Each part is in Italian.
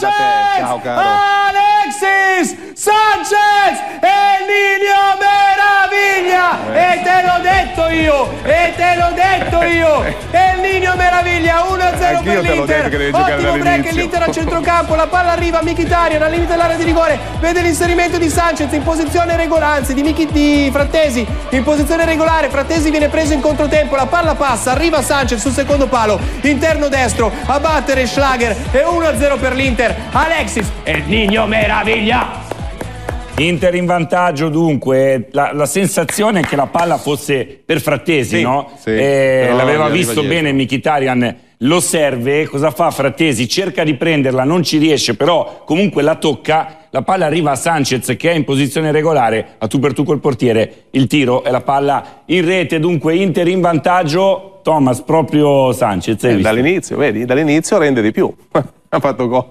Partida até. Tchau, garoto. Alexis Sanchez e Nino Meraviglia eh. e te l'ho detto io e te l'ho detto io e Nino Meraviglia 1-0 per l'Inter ottimo break l'Inter a centrocampo la palla arriva a Mkhitaryan al limite dell'area di rigore vede l'inserimento di Sanchez in posizione regolare anzi di, Michi, di Frattesi in posizione regolare Frattesi viene preso in controtempo la palla passa arriva Sanchez sul secondo palo interno destro a battere Schlager e 1-0 per l'Inter Alexis e Nino Meraviglia Meraviglia! Inter in vantaggio dunque, eh, la, la, sensazione è che la palla fosse per Frattesi, sì, no? Sì, eh, l'aveva visto bene Mkhitaryan, lo serve, cosa fa Frattesi? Cerca di prenderla, non ci riesce, però comunque la tocca, la palla arriva a Sanchez che è in posizione regolare, a tu per tu col portiere, il tiro e la palla in rete, dunque Inter in vantaggio, Thomas proprio Sanchez. Eh, dall'inizio, vedi, dall'inizio rende di più, ha fatto gol.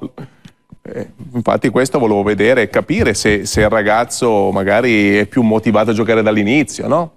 Eh, infatti questo volevo vedere e capire se, se, il ragazzo magari è più motivato a giocare dall'inizio, no?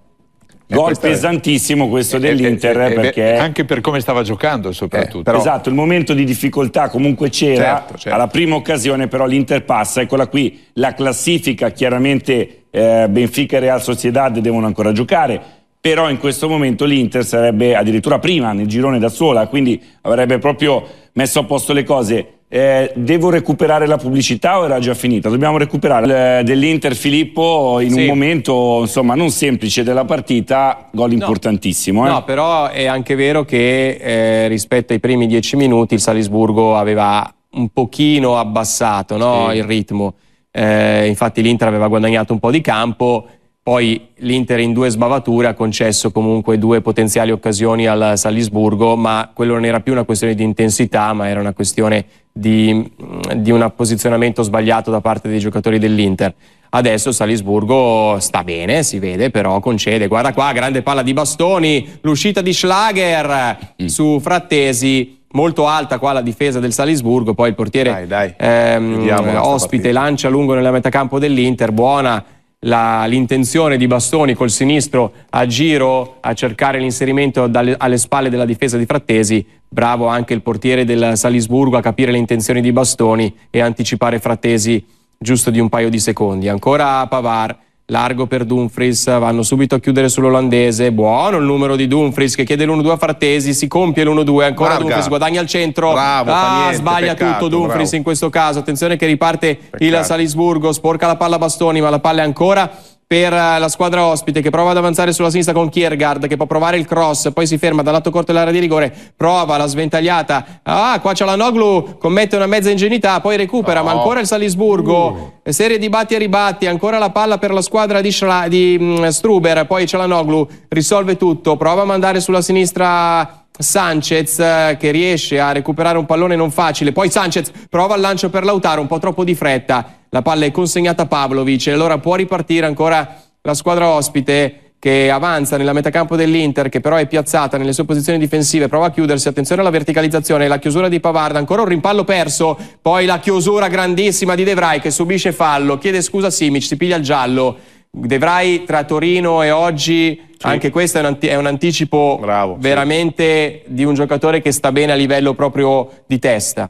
Eh, Gol pesantissimo questo eh, dell'Inter perché... Anche per come stava giocando soprattutto. Però... Esatto, il momento di difficoltà comunque c'era, certo, certo. alla prima occasione però l'Inter passa, eccola qui, la classifica chiaramente Benfica e Real Sociedad devono ancora giocare, però in questo momento l'Inter sarebbe addirittura prima nel girone da sola, quindi avrebbe proprio messo a posto le cose. Eh, devo recuperare la pubblicità o era già finita? Dobbiamo recuperare eh, dell'Inter Filippo in sì. un momento insomma non semplice della partita, gol importantissimo. No, eh. no però è anche vero che eh, rispetto ai primi dieci minuti il Salisburgo aveva un pochino abbassato no? sì. il ritmo. Eh, infatti l'Inter aveva guadagnato un po' di campo, poi l'Inter in due sbavature ha concesso comunque due potenziali occasioni al Salisburgo, ma quello non era più una questione di intensità, ma era una questione di, mm, di un posizionamento sbagliato da parte dei giocatori dell'Inter. Adesso Salisburgo sta bene, si vede, però concede. Guarda qua, grande palla di bastoni, l'uscita di Schlager mm. su Frattesi molto alta qua la difesa del Salisburgo, poi il portiere dai, dai. Ehm, ospite lancia lungo nella metà campo dell'Inter, buona la, l'intenzione di Bastoni col sinistro a giro a cercare l'inserimento dalle, alle spalle della difesa di Frattesi. Bravo anche il portiere del Salisburgo a capire le intenzioni di Bastoni e anticipare Frattesi giusto di un paio di secondi. Ancora Pavar largo per Dumfries, vanno subito a chiudere sull'olandese, buono il numero di Dumfries che chiede l'1-2 a Frattesi, si compie l'1-2, ancora Varga. Dumfries guadagna il centro, bravo, ah, niente, sbaglia peccato, tutto Dumfries bravo. in questo caso, attenzione che riparte peccato. il Salisburgo, sporca la palla a Bastoni ma la palla è ancora per eh, la squadra ospite che prova ad avanzare sulla sinistra con Kiergard che può provare il cross, poi si ferma dal lato corto dell'area di rigore, prova la sventagliata. Ah, qua c'è la Noglu, commette una mezza ingenuità, poi recupera, oh. ma ancora il Salisburgo. Uh. Serie di batti e ribatti, ancora la palla per la squadra di, Schla di mm, Struber, poi c'è la Noglu, risolve tutto, prova a mandare sulla sinistra Sanchez eh, che riesce a recuperare un pallone non facile, poi Sanchez prova il lancio per Lautaro, un po' troppo di fretta, la palla è consegnata a Pavlovic allora può ripartire ancora la squadra ospite che avanza nella metà campo dell'Inter che però è piazzata nelle sue posizioni difensive, prova a chiudersi, attenzione alla verticalizzazione, la chiusura di Pavarda, ancora un rimpallo perso, poi la chiusura grandissima di De Vrij che subisce fallo, chiede scusa a Simic, si piglia il giallo. De Vrij tra Torino e oggi, sì. anche questo è un, è un anticipo Bravo, veramente sì. di un giocatore che sta bene a livello proprio di testa.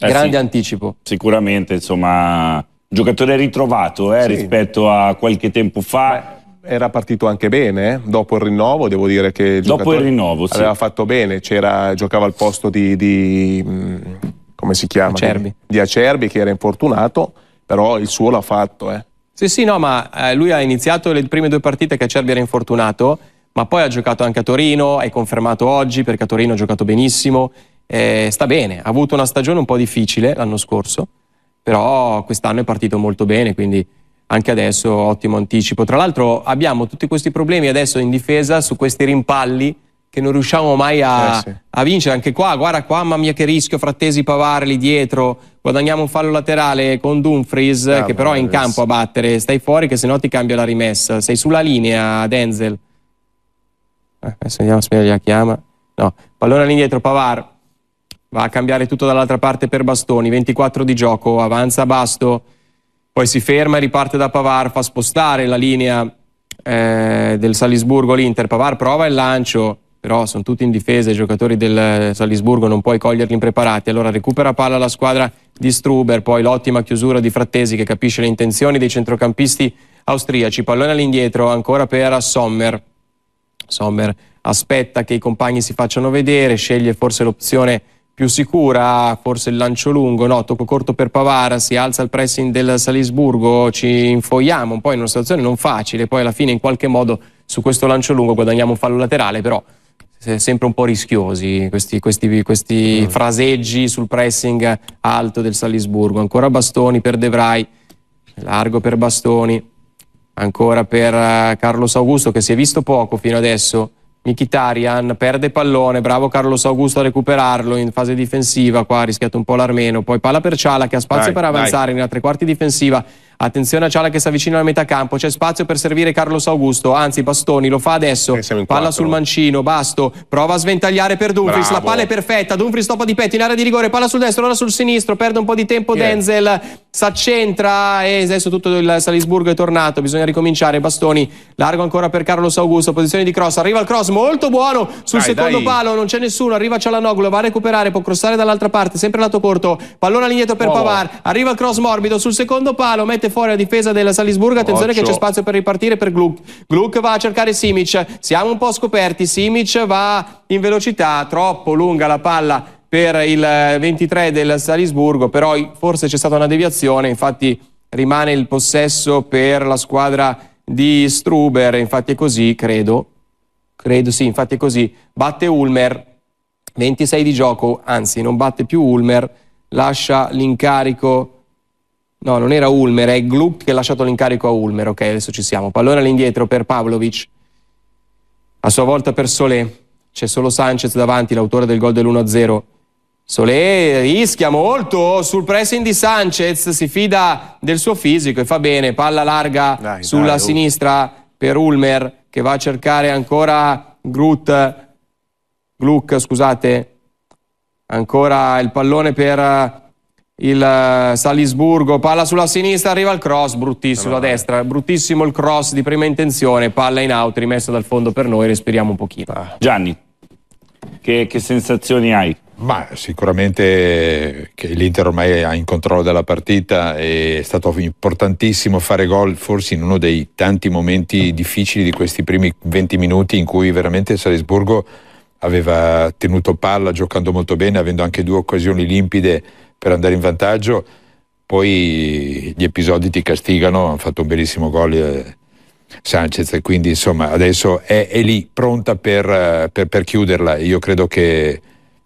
Eh, Grande sì. anticipo. Sicuramente, insomma, giocatore ritrovato eh, rispetto a qualche tempo fa. Beh era partito anche bene eh, dopo il rinnovo devo dire che il dopo il rinnovo sì. aveva fatto bene giocava al posto di, di, mm, come si chiama? Acerbi. Di, Acerbi che era infortunato però il suo l'ha fatto eh. Sì, sì, no, ma eh, lui ha iniziato le prime due partite che Acerbi era infortunato, ma poi ha giocato anche a Torino, è confermato oggi perché a Torino ha giocato benissimo, eh, sta bene, ha avuto una stagione un po' difficile l'anno scorso, però quest'anno è partito molto bene, quindi anche adesso ottimo anticipo. Tra l'altro abbiamo tutti questi problemi adesso in difesa su questi rimpalli che non riusciamo mai a, eh sì. a, vincere. Anche qua, guarda qua, mamma mia che rischio, Frattesi Pavare lì dietro, guadagniamo un fallo laterale con Dumfries ah, che però è in campo a battere, stai fuori che se no ti cambia la rimessa, sei sulla linea Denzel. Eh, adesso vediamo se la chiama. No, pallone lì dietro Pavar. Va a cambiare tutto dall'altra parte per Bastoni, 24 di gioco, avanza Basto, poi si ferma e riparte da Pavar, fa spostare la linea eh, del Salisburgo l'Inter, Pavar prova il lancio, però sono tutti in difesa, i giocatori del Salisburgo non puoi coglierli impreparati, allora recupera palla la squadra di Struber, poi l'ottima chiusura di Frattesi che capisce le intenzioni dei centrocampisti austriaci, pallone all'indietro ancora per Sommer, Sommer aspetta che i compagni si facciano vedere, sceglie forse l'opzione più sicura, forse il lancio lungo, no, tocco corto per Pavara, si alza il pressing del Salisburgo, ci infoiamo un po' in una situazione non facile, poi alla fine in qualche modo su questo lancio lungo guadagniamo un fallo laterale, però sempre un po' rischiosi questi, questi, questi mm. fraseggi sul pressing alto del Salisburgo. Ancora Bastoni per De Vrij, largo per Bastoni, ancora per eh, Carlos Augusto che si è visto poco fino adesso. Mkhitaryan perde pallone, bravo Carlos Augusto a recuperarlo in fase difensiva, qua ha rischiato un po' l'armeno, poi palla per Ciala che ha spazio dai, per avanzare dai. nella tre quarti difensiva, Attenzione a Ciala che si avvicina alla metà campo, c'è spazio per servire Carlos Augusto, anzi Bastoni lo fa adesso, eh, palla quattro. sul mancino, Basto, prova a sventagliare per Dumfries, Bravo. la palla è perfetta, Dumfries toppa di petto in area di rigore, palla sul destro, ora sul sinistro, perde un po' di tempo yeah. Denzel, s'accentra e adesso tutto il Salisburgo è tornato, bisogna ricominciare, Bastoni, largo ancora per Carlos Augusto, posizione di cross, arriva il cross, molto buono, sul dai, secondo dai. palo, non c'è nessuno, arriva Cialanoglu, va a recuperare, può crossare dall'altra parte, sempre lato corto, pallone all'indietro per oh. Pavar, arriva il cross morbido sul secondo palo, mette mette fuori la difesa della Salisburgo. Attenzione Occio. che c'è spazio per ripartire per Gluck. Gluck va a cercare Simic. Siamo un po' scoperti. Simic va in velocità, troppo lunga la palla per il 23 eh, del Salisburgo, però forse c'è stata una deviazione, infatti rimane il possesso per la squadra di Struber, infatti è così, credo. Credo sì, infatti è così. Batte Ulmer, 26 di gioco, anzi non batte più Ulmer, lascia l'incarico No, non era Ulmer, è Gluck che ha lasciato l'incarico a Ulmer. Ok, adesso ci siamo. Pallone all'indietro per Pavlovic. A sua volta per Solé. C'è solo Sanchez davanti, l'autore del gol dell'1-0. Solé rischia molto sul pressing di Sanchez, si fida del suo fisico e fa bene. Palla larga dai, sulla dai, oh. sinistra per Ulmer che va a cercare ancora Grut. Gluck, scusate. Ancora il pallone per il eh, Salisburgo, palla sulla sinistra, arriva il cross, bruttissimo no, a destra, bruttissimo il cross di prima intenzione, palla in out, rimesso dal fondo per noi, respiriamo un pochino. Ah. Gianni, che, che sensazioni hai? Ma sicuramente che l'Inter ormai è in controllo della partita, è stato importantissimo fare gol forse in uno dei tanti momenti difficili di questi primi 20 minuti in cui veramente Salisburgo aveva tenuto palla giocando molto bene, avendo anche due occasioni limpide per andare in vantaggio, poi gli episodi ti castigano, hanno fatto un bellissimo gol eh, Sanchez e quindi insomma adesso è, è lì pronta per, eh, per, per, chiuderla. Io credo che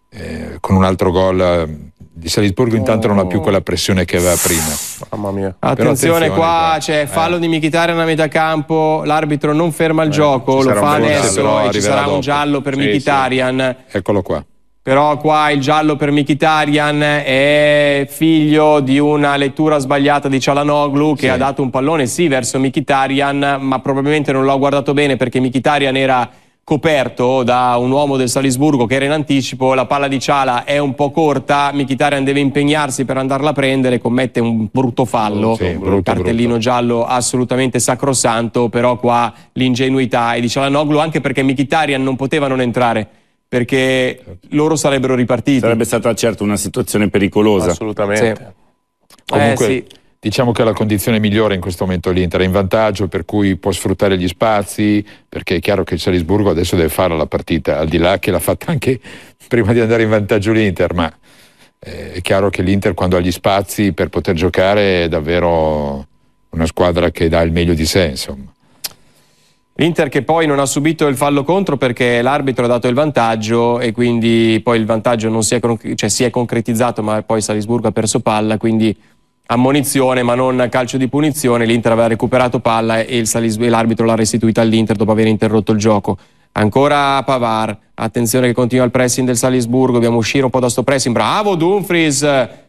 eh, con un altro gol eh, di Salisburgo intanto non ha più oh. quella pressione che aveva prima. Mamma mia. Attenzione, attenzione qua, qua, c'è eh. fallo eh. di Michitarian a metà campo, l'arbitro non ferma il eh, gioco, lo fa adesso e ci sarà dopo. un giallo per sì, Michitarian. Sì. Eccolo qua però qua il giallo per Mikitarian è figlio di una lettura sbagliata di Cialanoglu che sì. ha dato un pallone sì verso Mikitarian, ma probabilmente non l'ho guardato bene perché Mikitarian era coperto da un uomo del Salisburgo che era in anticipo, la palla di Ciala è un po' corta, Mikitarian deve impegnarsi per andarla a prendere, commette un brutto fallo, sì, un brutto, cartellino brutto. giallo assolutamente sacrosanto, però qua l'ingenuità è di Cialanoglu anche perché Mikitarian non poteva non entrare perché certo. loro sarebbero ripartiti. Sarebbe stata certo una situazione pericolosa. Assolutamente. Sì. Comunque, eh, sì. diciamo che è la condizione migliore in questo momento l'Inter è in vantaggio, per cui può sfruttare gli spazi, perché è chiaro che il Salisburgo adesso deve fare la partita, al di là che l'ha fatta anche prima di andare in vantaggio l'Inter, ma eh, è chiaro che l'Inter quando ha gli spazi per poter giocare è davvero una squadra che dà il meglio di sé, insomma. L'Inter che poi non ha subito il fallo contro perché l'arbitro ha dato il vantaggio e quindi poi il vantaggio non si è, cioè si è concretizzato ma poi Salisburgo ha perso palla, quindi ammonizione ma non calcio di punizione, l'Inter aveva recuperato palla e l'arbitro l'ha restituita all'Inter dopo aver interrotto il gioco. Ancora Pavar, attenzione che continua il pressing del Salisburgo, dobbiamo uscire un po' da sto pressing, bravo Dumfries,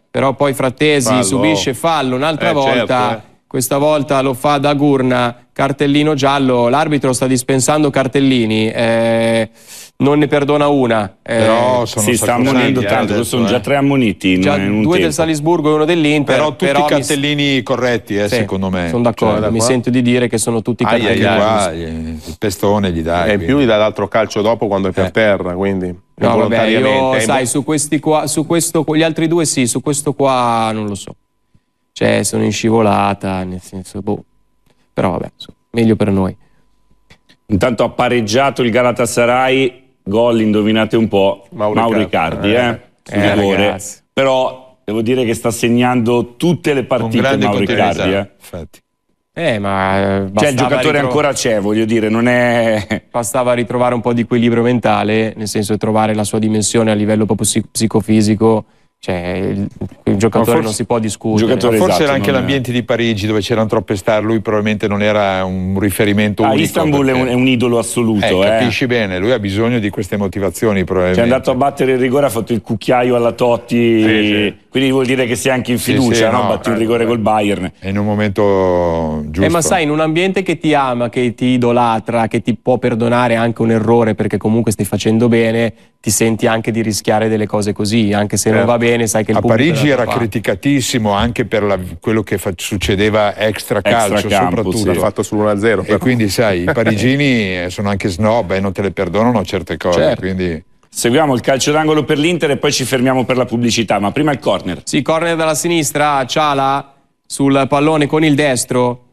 però poi Frattesi fallo. subisce fallo un'altra eh, volta certo, eh questa volta lo fa da Gurna, cartellino giallo, l'arbitro sta dispensando cartellini, eh, non ne perdona una. Eh. Però sono si sta ammonendo eh, tanto, adesso, sono eh. già tre ammoniti. Già due tempo. del Salisburgo e uno dell'Inter. Però tutti però i cartellini mi... corretti, eh, sì, secondo me. Sono d'accordo, cioè, mi sento di dire che sono tutti cartellini. Qua, eh, il pestone gli dai. E in più gli dà l'altro calcio dopo quando è per eh. terra, quindi... No, vabbè, io, sai, su questi qua, su questo, gli altri due sì, su questo qua non lo so cioè sono in scivolata, nel senso, boh, però vabbè, meglio per noi. Intanto ha pareggiato il Galatasaray, gol, indovinate un po', Mauro, Mauro Cardi, eh, eh, eh però devo dire che sta segnando tutte le partite Mauro Riccardi esatto, eh. infatti. Eh, ma eh, cioè il giocatore ripro... ancora c'è, voglio dire, non è... Bastava ritrovare un po' di equilibrio mentale, nel senso trovare la sua dimensione a livello proprio psicofisico cioè, il, il giocatore forse, non si può discutere. forse esatto, era anche l'ambiente è... di Parigi dove c'erano troppe star, lui probabilmente non era un riferimento ah, unico. Istanbul perché... è, un, è, un, idolo assoluto. Eh, eh. Capisci bene, lui ha bisogno di queste motivazioni probabilmente. C'è andato a battere il rigore, ha fatto il cucchiaio alla Totti. Sì, sì. Quindi vuol dire che sei anche in fiducia, sì, sì, no? no? Batti un eh, rigore eh, col Bayern. È In un momento giusto. Eh, ma sai, in un ambiente che ti ama, che ti idolatra, che ti può perdonare anche un errore perché comunque stai facendo bene, ti senti anche di rischiare delle cose così, anche se eh, non certo. va bene, sai che il A Parigi era fa. criticatissimo anche per la, quello che succedeva extra calcio, extra campo, soprattutto. Sì. fatto sull'1-0. E quindi sai, i parigini eh, sono anche snob e non te le perdonano certe cose, certo. quindi... Seguiamo il calcio d'angolo per l'Inter e poi ci fermiamo per la pubblicità, ma prima il corner. Sì, corner dalla sinistra, Ciala sul pallone con il destro.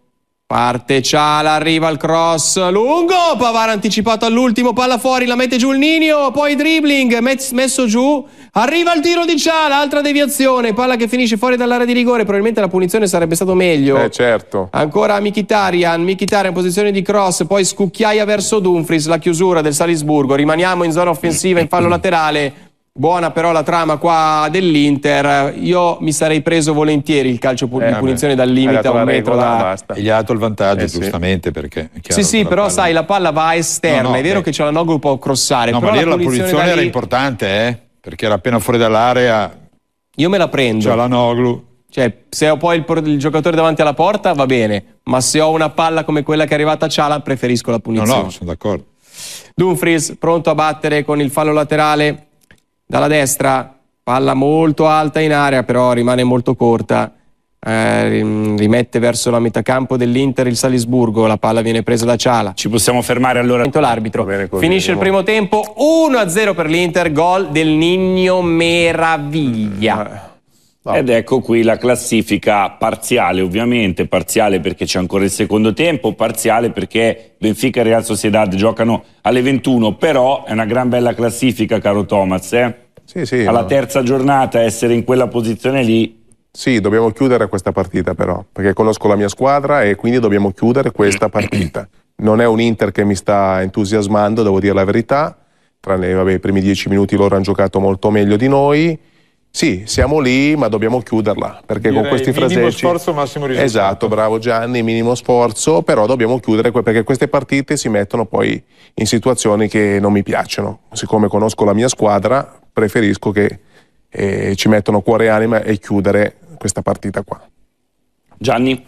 Parte Ciala, arriva il cross, lungo, Pavara anticipato all'ultimo, palla fuori, la mette giù il Ninio, poi dribbling, messo giù, arriva il tiro di Ciala, altra deviazione, palla che finisce fuori dall'area di rigore, probabilmente la punizione sarebbe stato meglio. Eh certo. Ancora Mikitarian, Mikitarian in posizione di cross, poi scucchiaia verso Dumfries, la chiusura del Salisburgo, rimaniamo in zona offensiva in fallo laterale, Buona però la trama qua dell'Inter, io mi sarei preso volentieri il calcio eh, di eh, punizione dal limite a un metro da... E gli ha dato il vantaggio eh, giustamente sì. perché... sì sì, però palla... sai la palla va esterna, no, no, è vero eh. che ce la Noglu può crossare. No, ma lì la punizione, punizione lì... era importante, eh? perché era appena fuori dall'area. Io me la prendo. C'è la Noglu. Cioè, se ho poi il, il, giocatore davanti alla porta va bene, ma se ho una palla come quella che è arrivata a Ciala preferisco la punizione. No, no, sono d'accordo. Dumfries pronto a battere con il fallo laterale dalla destra, palla molto alta in area, però rimane molto corta. Eh, rimette verso la metà campo dell'Inter il Salisburgo, la palla viene presa da Ciala. Ci possiamo fermare allora. L'arbitro finisce il primo tempo 1-0 per l'Inter, gol del Nigno Meraviglia. Eh. No. Ed ecco qui la classifica parziale, ovviamente, parziale perché c'è ancora il secondo tempo, parziale perché Benfica e Real Sociedad giocano alle 21, però è una gran bella classifica, caro Thomas. Eh? Sì, sì, Alla no. terza giornata essere in quella posizione lì. Sì, dobbiamo chiudere questa partita però, perché conosco la mia squadra e quindi dobbiamo chiudere questa partita. Non è un Inter che mi sta entusiasmando, devo dire la verità, tranne vabbè, i primi dieci minuti loro hanno giocato molto meglio di noi sì, siamo lì, ma dobbiamo chiuderla, perché Direi, con questi frasetti... Minimo sforzo, massimo risultato. Esatto, bravo Gianni, minimo sforzo, però dobbiamo chiudere, perché queste partite si mettono poi in situazioni che non mi piacciono. Siccome conosco la mia squadra, preferisco che eh, ci mettano cuore e anima e chiudere questa partita qua. Gianni?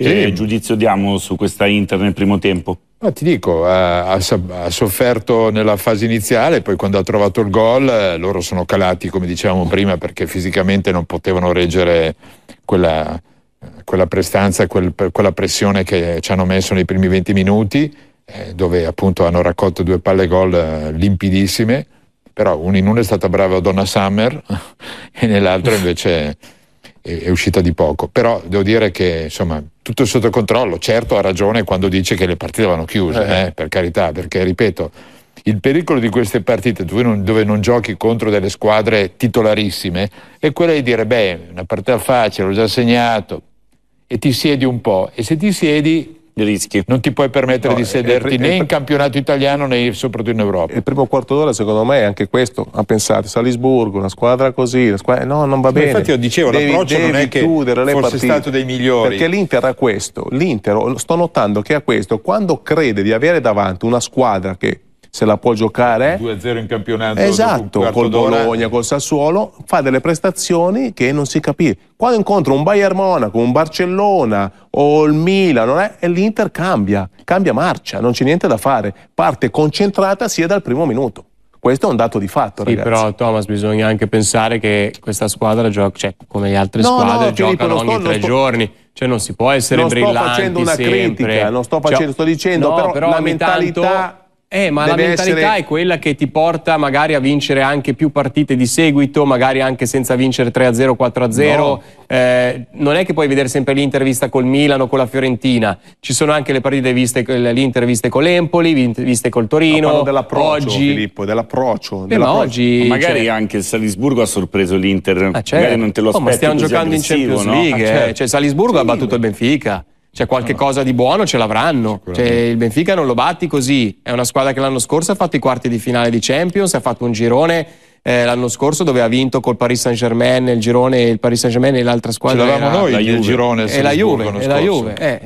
Che sì. giudizio diamo su questa Inter nel primo tempo? Ma ti dico, ha, ha, sofferto nella fase iniziale, poi quando ha trovato il gol eh, loro sono calati, come dicevamo prima, perché fisicamente non potevano reggere quella, eh, quella prestanza, quel, quella pressione che ci hanno messo nei primi 20 minuti, eh, dove appunto hanno raccolto due palle gol eh, limpidissime, però un in una è stata brava Donna Summer e nell'altro invece è, uscita di poco, però devo dire che insomma tutto è sotto controllo, certo ha ragione quando dice che le partite vanno chiuse, eh. Eh, per carità, perché ripeto, il pericolo di queste partite dove non, dove non, giochi contro delle squadre titolarissime è quello di dire beh, una partita facile, l'ho già segnato e ti siedi un po' e se ti siedi rischi. Non ti puoi permettere no, di sederti né in campionato italiano né soprattutto in Europa. Il primo quarto d'ora secondo me è anche questo, ha pensato Salisburgo, una squadra così, una squadra... no non va sì, bene. Infatti io dicevo, devi, l'approccio devi non è che fosse partite, stato dei migliori. Perché l'Inter ha questo, l'Inter, sto notando che ha questo, quando crede di avere davanti una squadra che se la può giocare. 2-0 in campionato. Esatto, col Bologna, col Sassuolo, fa delle prestazioni che non si capisce Quando incontro un Bayern Monaco, un Barcellona o il Milano, e l'Inter cambia, cambia marcia, non c'è niente da fare. Parte concentrata sia dal primo minuto. Questo è un dato di fatto, sì, ragazzi. però Thomas bisogna anche pensare che questa squadra gioca, cioè, come le altre no, squadre, no, giocano ogni sto, tre sto... giorni. Cioè non si può essere brillanti non sto facendo una sempre. critica, non sto cioè, facendo, cioè, sto dicendo no, però, però la mentalità tanto eh, ma la mentalità essere... è quella che ti porta magari a vincere anche più partite di seguito, magari anche senza vincere 3-0, 4-0. No. Eh, non è che puoi vedere sempre l'intervista col Milano, con la Fiorentina. Ci sono anche le partite viste, l'interviste con l'Empoli, viste col Torino. No, dell'approccio, oggi... Filippo, dell'approccio. Eh, dell'approccio. Oggi, magari cioè... anche il Salisburgo ha sorpreso l'Inter. Ah, certo. Magari non te lo aspetti oh, Ma stiamo giocando in Champions no? Ah, eh. certo. cioè, Salisburgo sì, ha battuto il Benfica. C'è cioè, qualche ah. cosa di buono ce l'avranno. Cioè, il Benfica non lo batti così. È una squadra che l'anno scorso ha fatto i quarti di finale di Champions, ha fatto un girone eh, l'anno scorso dove ha vinto col Paris Saint Germain il girone il Paris Saint Germain e l'altra squadra ce l'avevamo noi la il girone e la Juve, e la Juve. Eh,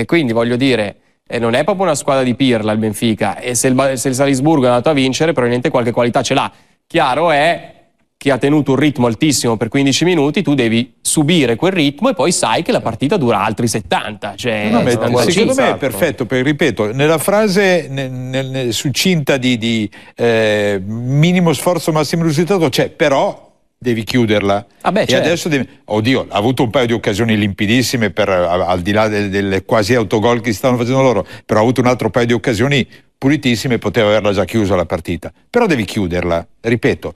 eh, quindi voglio dire eh, non è proprio una squadra di pirla il Benfica e se il, se il Salisburgo è andato a vincere probabilmente qualche qualità ce l'ha chiaro è che ha tenuto un ritmo altissimo per 15 minuti, tu devi subire quel ritmo e poi sai che la partita dura altri 70. Cioè no, no, secondo me è esatto. perfetto, perché ripeto, nella frase nel, nel, succinta di, di eh, minimo sforzo, massimo risultato, c'è cioè, però devi chiuderla. Ah beh, e certo. adesso devi... Oddio, ha avuto un paio di occasioni limpidissime, per, al di là del, del quasi autogol che stanno facendo loro, però ha avuto un altro paio di occasioni pulitissime, e poteva averla già chiusa la partita. Però devi chiuderla, ripeto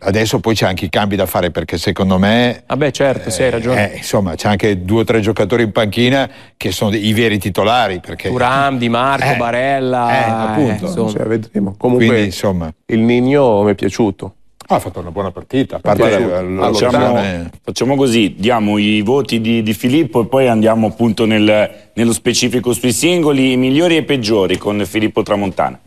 Adesso poi c'è anche i cambi da fare perché secondo me... Ah beh certo, eh, sì, hai eh, ragione. Eh, insomma, c'è anche due o tre giocatori in panchina che sono i veri titolari. Perché... Uram, Di Marco, eh, Barella... Eh, eh, appunto. Cioè, vedremo. Comunque Quindi, insomma... il Nino mi è piaciuto. Ah, ha fatto una buona partita. A parte allora, facciamo, facciamo, così, diamo i voti di, di Filippo e poi andiamo appunto nel, nello specifico sui singoli, i migliori e i peggiori con Filippo Tramontana.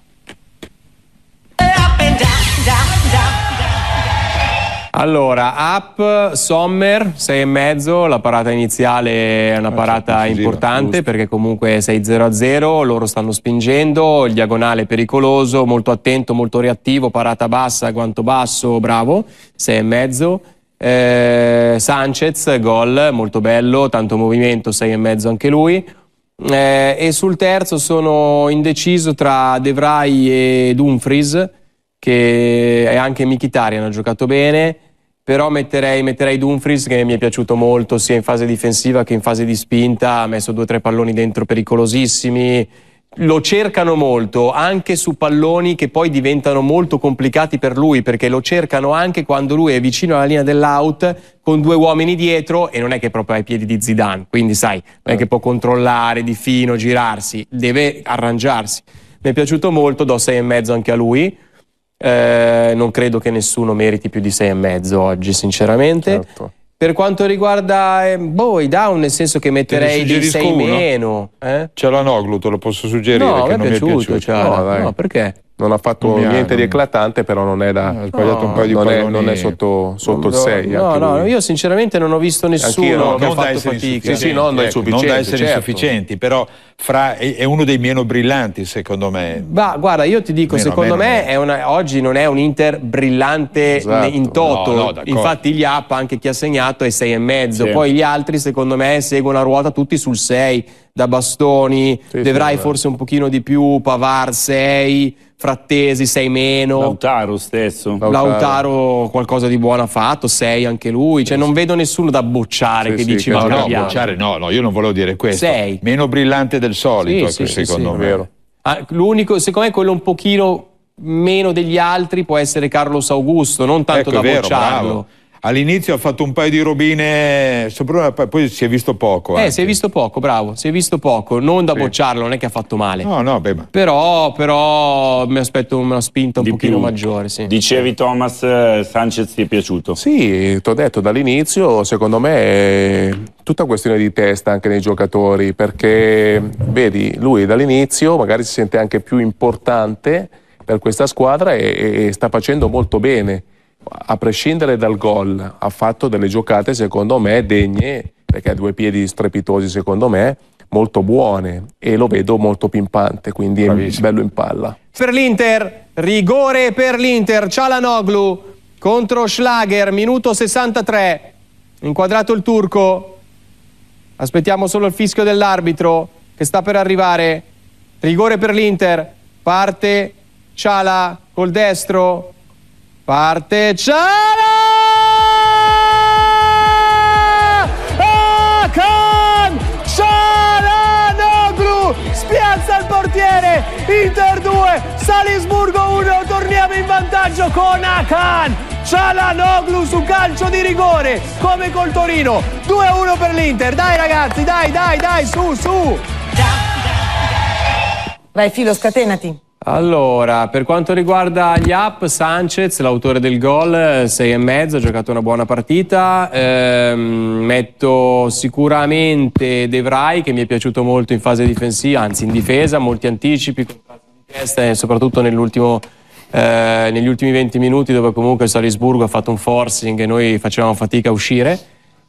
Allora, up Sommer 6,5, la parata iniziale è una ah, parata importante giusto. perché comunque 6-0-0, loro stanno spingendo, il diagonale è pericoloso, molto attento, molto reattivo, parata bassa, guanto basso, bravo, 6,5. Eh, Sanchez, gol, molto bello, tanto movimento, 6,5 anche lui. Eh, e sul terzo sono indeciso tra De Vrij e Dumfries, che è anche Mkhitaryan ha giocato bene però metterei, metterei Dumfries che mi è piaciuto molto sia in fase difensiva che in fase di spinta, ha messo due o tre palloni dentro pericolosissimi, lo cercano molto anche su palloni che poi diventano molto complicati per lui perché lo cercano anche quando lui è vicino alla linea dell'out con due uomini dietro e non è che è proprio ai piedi di Zidane quindi sai non è che può controllare di fino girarsi deve arrangiarsi mi è piaciuto molto do 6 e mezzo anche a lui eh, non credo che nessuno meriti più di 6,5 oggi, sinceramente. Certo. Per quanto riguarda eh, boh, i down, nel senso che metterei di 6 meno. Eh? C'è la Noglu, te lo posso suggerire. No, che non mi è piaciuto. Cioè, no, no, perché? non ha fatto Umbiano. niente di eclatante, però non è, da, no, non è, non è sotto, sotto il 6. No, no, io sinceramente non ho visto nessuno che ha fatto fatica. Sì, sì, non da cioè, ecco, non da essere certo. insufficienti, però fra, è uno dei meno brillanti, secondo me. Ma guarda, io ti dico, meno, secondo me, me una, oggi non è un Inter brillante esatto. in toto. No, no, Infatti gli app, anche chi ha segnato, è 6,5. Sì. Poi gli altri, secondo me, seguono la ruota tutti sul 6 da bastoni, sì, Devrai sì, forse un pochino di più, Pavar 6, Frattesi sei meno. Lautaro stesso. Lautaro. Lautaro qualcosa di buono ha fatto, sei anche lui. Cioè, sì, non vedo nessuno da bocciare sì, che sì, dici ma no, no, bocciare no, no, io non volevo dire questo. Sei. Meno brillante del solito, sì, ecco, secondo me. Ah, l'unico, secondo me quello un pochino meno degli altri può essere Carlos Augusto, non tanto ecco, da vero, bocciarlo. Bravo All'inizio ha fatto un paio di robine, poi si è visto poco. Eh, si è visto poco, bravo, si è visto poco. Non da sì. bocciarlo, non è che ha fatto male. No, no, beh, ma... però, però mi aspetto una spinta un di pochino più. maggiore. Sì. Dicevi Thomas, eh, Sanchez ti è piaciuto? Sì, ti ho detto dall'inizio, secondo me è tutta questione di testa anche nei giocatori, perché vedi, lui dall'inizio magari si sente anche più importante per questa squadra e, e sta facendo molto bene a prescindere dal gol, ha fatto delle giocate secondo me degne, perché ha due piedi strepitosi secondo me, molto buone e lo vedo molto pimpante, quindi Bravissimo. è bello in palla. Per l'Inter, rigore per l'Inter, Cialanoglu contro Schlager, minuto 63, inquadrato il turco, aspettiamo solo il fischio dell'arbitro che sta per arrivare, rigore per l'Inter, parte Ciala col destro, Parte Ciala! Akan! Cialanoglu! Spiazza il portiere! Inter 2, Salisburgo 1, torniamo in vantaggio con Akan! Cialanoglu su calcio di rigore come col Torino 2-1 per l'Inter dai ragazzi dai dai dai su su vai filo scatenati allora, per quanto riguarda gli app, Sanchez, l'autore del gol, 6 e mezzo, ha giocato una buona partita. Ehm, metto sicuramente De Vrij, che mi è piaciuto molto in fase difensiva, anzi in difesa, molti anticipi, contrasti di testa, soprattutto eh, negli ultimi 20 minuti, dove comunque il Salisburgo ha fatto un forcing e noi facevamo fatica a uscire.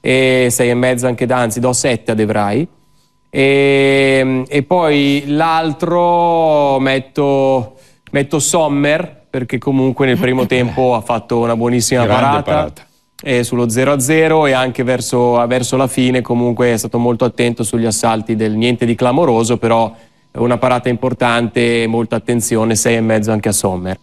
E 6 e mezzo anche anzi, do 7 a De Vrij. E, e poi l'altro metto, metto, Sommer, perché comunque nel primo tempo ha fatto una buonissima parata, parata. E sullo 0-0 e anche verso, verso la fine comunque è stato molto attento sugli assalti del niente di clamoroso, però una parata importante, molta attenzione, 6,5 anche a Sommer.